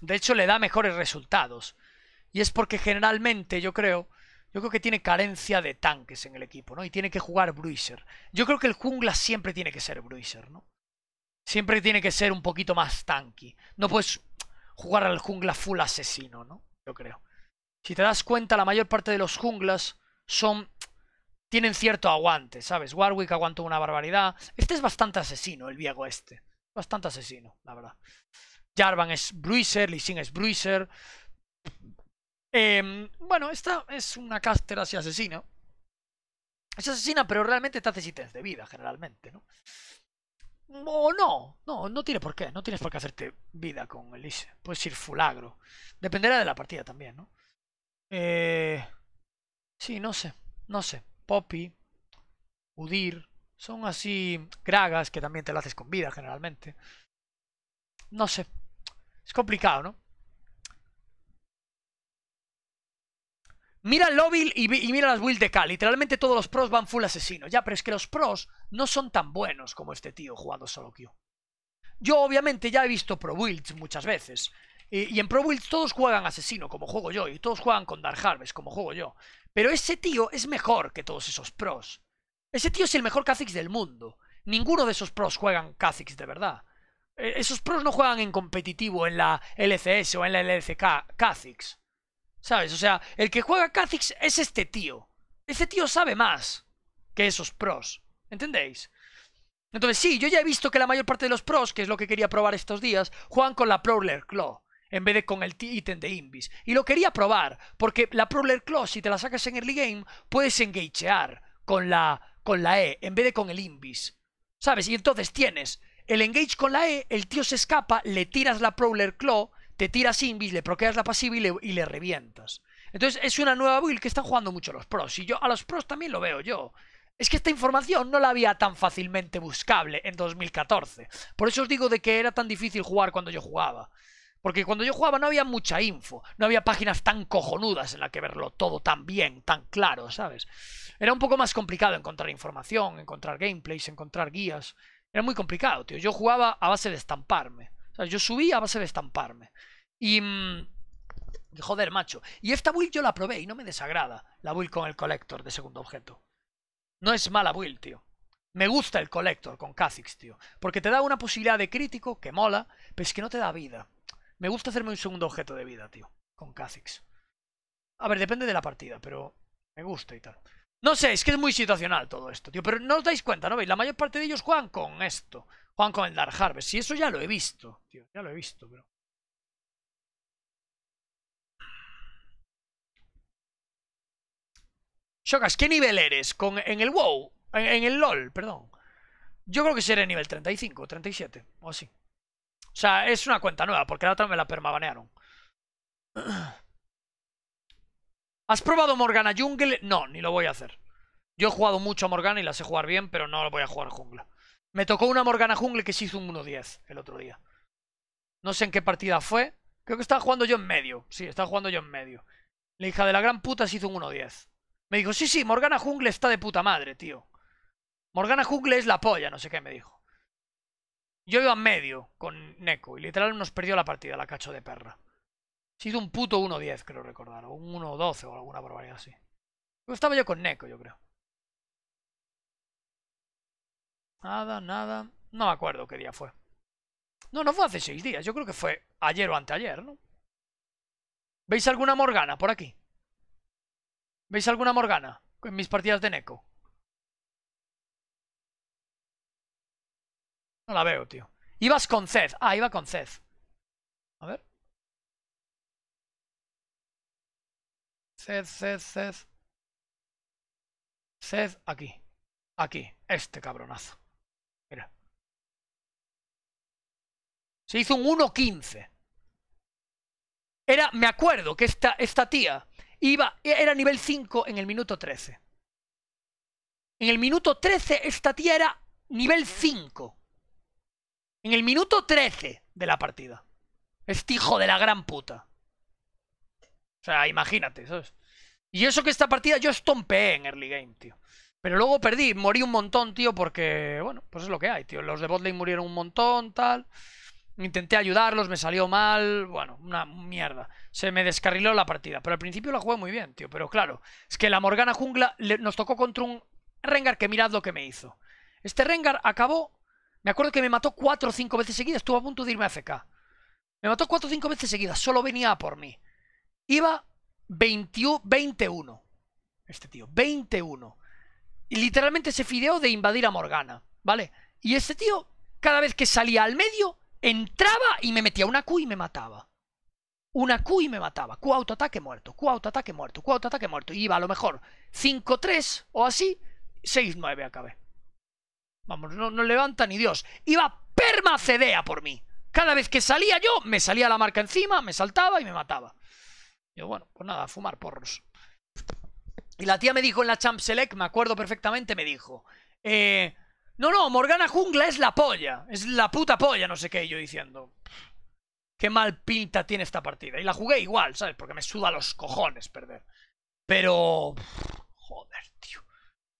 De hecho, le da mejores resultados. Y es porque generalmente, yo creo, yo creo que tiene carencia de tanques en el equipo, ¿no? Y tiene que jugar Bruiser. Yo creo que el jungla siempre tiene que ser Bruiser, ¿no? Siempre tiene que ser un poquito más tanky. No puedes jugar al jungla full asesino, ¿no? Yo creo. Si te das cuenta, la mayor parte de los junglas son... Tienen cierto aguante, ¿sabes? Warwick aguantó una barbaridad. Este es bastante asesino, el viejo este. Bastante asesino, la verdad. Jarvan es Bruiser, Lee Sin es Bruiser. Em, bueno, esta es una caster así asesina. Es asesina, pero realmente te hace ítems de vida, generalmente, ¿no? O no, no, no tiene por qué, no tienes por qué hacerte vida con Elise. Puedes ir fulagro. Dependerá de la partida también, ¿no? Eh, sí, no sé, no sé. Poppy, Udir, son así gragas que también te la haces con vida generalmente. No sé, es complicado, ¿no? Mira el lobby y, mira las builds de K. Literalmente todos los pros van full asesino Ya, pero es que los pros no son tan buenos como este tío jugando solo Q. Yo obviamente ya he visto pro builds muchas veces. Y, en pro builds todos juegan asesino, como juego yo. Y todos juegan con Dark Harvest, como juego yo. Pero ese tío es mejor que todos esos pros. Ese tío es el mejor Kha'Zix del mundo. Ninguno de esos pros juegan Kha'Zix de verdad. Eh, esos pros no juegan en competitivo en la LCS o en la LCK, Kha'Zix. ¿Sabes? O sea, el que juega Kha'Zix es este tío. ese tío sabe más que esos pros. ¿Entendéis? Entonces, sí, yo ya he visto que la mayor parte de los pros, que es lo que quería probar estos días, juegan con la Prowler Claw en vez de con el ítem de Invis. Y lo quería probar, porque la Prowler Claw, si te la sacas en early game, puedes engagear con la, con la E en vez de con el Invis. ¿Sabes? Y entonces tienes el engage con la E, el tío se escapa, le tiras la Prowler Claw, te tiras Invis, le proqueas la pasiva y le, revientas. Entonces es una nueva build que están jugando mucho los pros. Y yo a los pros también lo veo yo. Es que esta información no la había tan fácilmente buscable en 2014. Por eso os digo de que era tan difícil jugar cuando yo jugaba. Porque cuando yo jugaba no había mucha info, no había páginas tan cojonudas en las que verlo todo tan bien, tan claro, ¿sabes? Era un poco más complicado encontrar información, encontrar gameplays, encontrar guías. Era muy complicado, tío. Yo jugaba a base de estamparme. O sea, yo subí a base de estamparme. Mm, y... joder, macho. Y esta build yo la probé y no me desagrada. La build con el Collector de segundo objeto. No es mala build, tío. Me gusta el Collector con Kha'Zix, tío. Porque te da una posibilidad de crítico, que mola, pero es que no te da vida. Me gusta hacerme un segundo objeto de vida, tío. Con Kha'Zix. A ver, depende de la partida, pero me gusta y tal. No sé, es que es muy situacional todo esto, tío. Pero no os dais cuenta, ¿no veis? La mayor parte de ellos juegan con esto. Juegan con el Dark Harvest. Y eso ya lo he visto, tío. Ya lo he visto, pero... Shokas, ¿qué nivel eres? Con, en el WoW. En, el LOL, perdón. Yo creo que seré nivel 35, 37. O así. O sea, es una cuenta nueva, porque la otra me la permabanearon. ¿Has probado Morgana Jungle? No, ni lo voy a hacer. Yo he jugado mucho a Morgana y la sé jugar bien, pero no la voy a jugar jungla. Me tocó una Morgana Jungle que se hizo un 1-10 el otro día. No sé en qué partida fue. Creo que estaba jugando yo en medio. Sí, estaba jugando yo en medio. La hija de la gran puta se hizo un 1-10. Me dijo, sí, sí, Morgana Jungle está de puta madre, tío. Morgana Jungle es la polla, no sé qué me dijo. Yo iba en medio con Neko y literal nos perdió la partida, la cacho de perra. Se hizo un puto 1-10, creo recordar. O un 1-12 o alguna barbaridad así. estaba yo con Neko, yo creo. Nada, nada. No me acuerdo qué día fue. No, no fue hace seis días. Yo creo que fue ayer o anteayer, ¿no? ¿Veis alguna Morgana por aquí? ¿Veis alguna Morgana en mis partidas de Neko? No la veo, tío. Ibas con Zed. Ah, iba con Zed. A ver. Sed, sed, sed. Sed aquí. Aquí. Este cabronazo. Mira. Se hizo un 1.15. Era, me acuerdo que esta, esta tía iba, era nivel 5 en el minuto 13. En el minuto 13 esta tía era nivel 5. En el minuto 13 de la partida. Este hijo de la gran puta. O sea, imagínate, ¿sabes? Y eso que esta partida yo estompeé en early game, tío. Pero luego perdí, morí un montón, tío, porque, bueno, pues es lo que hay, tío. Los de botlane murieron un montón, tal. Intenté ayudarlos, me salió mal, bueno, una mierda. Se me descarriló la partida, pero al principio la jugué muy bien, tío. Pero claro, es que la Morgana Jungla nos tocó contra un Rengar que mirad lo que me hizo. Este Rengar acabó, me acuerdo que me mató 4 o 5 veces seguidas, estuvo a punto de irme a FK Me mató 4 o 5 veces seguidas, solo venía por mí. Iba 21. Este tío, 21. Y literalmente se fideó de invadir a Morgana, ¿vale? Y este tío, cada vez que salía al medio, entraba y me metía una Q y me mataba. Una Q y me mataba. Q ataque muerto, Q ataque muerto, Q ataque muerto. Y iba a lo mejor 5-3 o así, 6-9 acabé. Vamos, no, no levanta ni Dios. Iba permacedea por mí. Cada vez que salía yo, me salía la marca encima, me saltaba y me mataba. Yo, bueno, pues nada, fumar porros. Y la tía me dijo en la Champ Select, me acuerdo perfectamente, me dijo, eh, no, no, Morgana Jungla es la polla, es la puta polla, no sé qué, yo diciendo. Qué mal pinta tiene esta partida. Y la jugué igual, ¿sabes? Porque me suda los cojones perder. Pero... Joder, tío.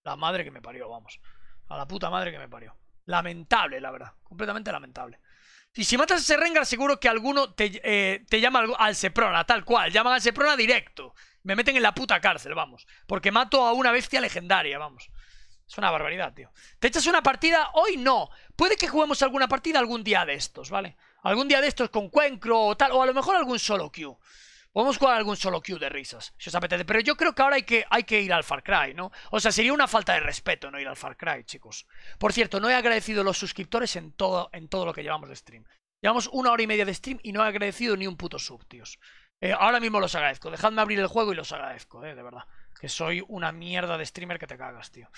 La madre que me parió, vamos. A la puta madre que me parió. Lamentable, la verdad. Completamente lamentable. Y si matas a ese Rengar, seguro que alguno te, eh, te llama al, al, Seprona, tal cual. Llaman al Seprona directo. Me meten en la puta cárcel, vamos. Porque mato a una bestia legendaria, vamos. Es una barbaridad, tío. ¿Te echas una partida? Hoy no. Puede que juguemos alguna partida algún día de estos, ¿vale? Algún día de estos con Cuencro o tal. O a lo mejor algún solo Q. Podemos jugar algún solo queue de risas, si os apetece. Pero yo creo que ahora hay que, hay que ir al Far Cry, ¿no? O sea, sería una falta de respeto no ir al Far Cry, chicos. Por cierto, no he agradecido a los suscriptores en todo, en todo lo que llevamos de stream. Llevamos una hora y media de stream y no he agradecido ni un puto sub, tíos. Eh, ahora mismo los agradezco. Dejadme abrir el juego y los agradezco, eh, de verdad. Que soy una mierda de streamer que te cagas, tío.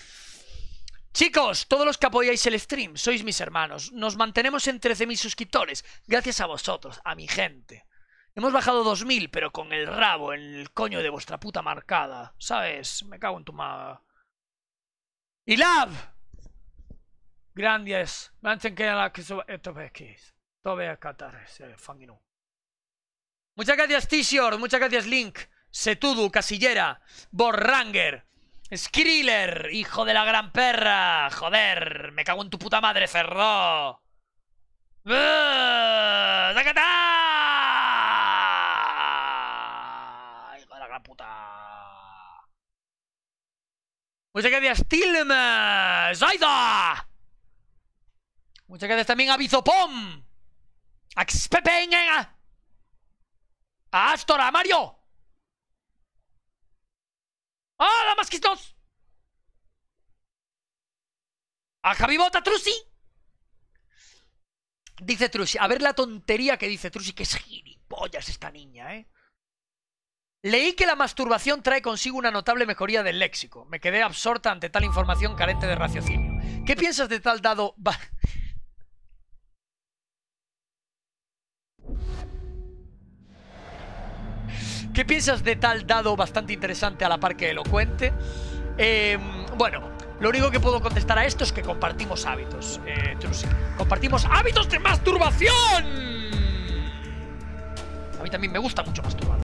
Chicos, todos los que apoyáis el stream, sois mis hermanos. Nos mantenemos en 13.000 suscriptores. Gracias a vosotros, a mi gente. Hemos bajado 2000, pero con el rabo en el coño de vuestra puta marcada. ¿Sabes? Me cago en tu madre ¡Y lab! Grandes. Lancen que la que esto es ve a Qatar. Muchas gracias, Tishor. Muchas gracias, Link. Setudu, Casillera. Borranger. Skriller, hijo de la gran perra. Joder, me cago en tu puta madre, Ferro. ¡Zacatá! Muchas gracias, Tilme. Zaida. Muchas gracias también a Bizopom. A Xpepenga. A Astor, a Mario. ¡Hola, masquitos! A Javibota, Trusi. Dice Trusi, a ver la tontería que dice Trusi, que es gilipollas esta niña, ¿eh? Leí que la masturbación trae consigo una notable mejoría del léxico. Me quedé absorta ante tal información carente de raciocinio. ¿Qué piensas de tal dado... ¿Qué piensas de tal dado bastante interesante a la par que elocuente? Em, bueno, lo único que puedo contestar a esto es que compartimos hábitos, eh, Compartimos hábitos de masturbación. A mí también me gusta mucho masturbar.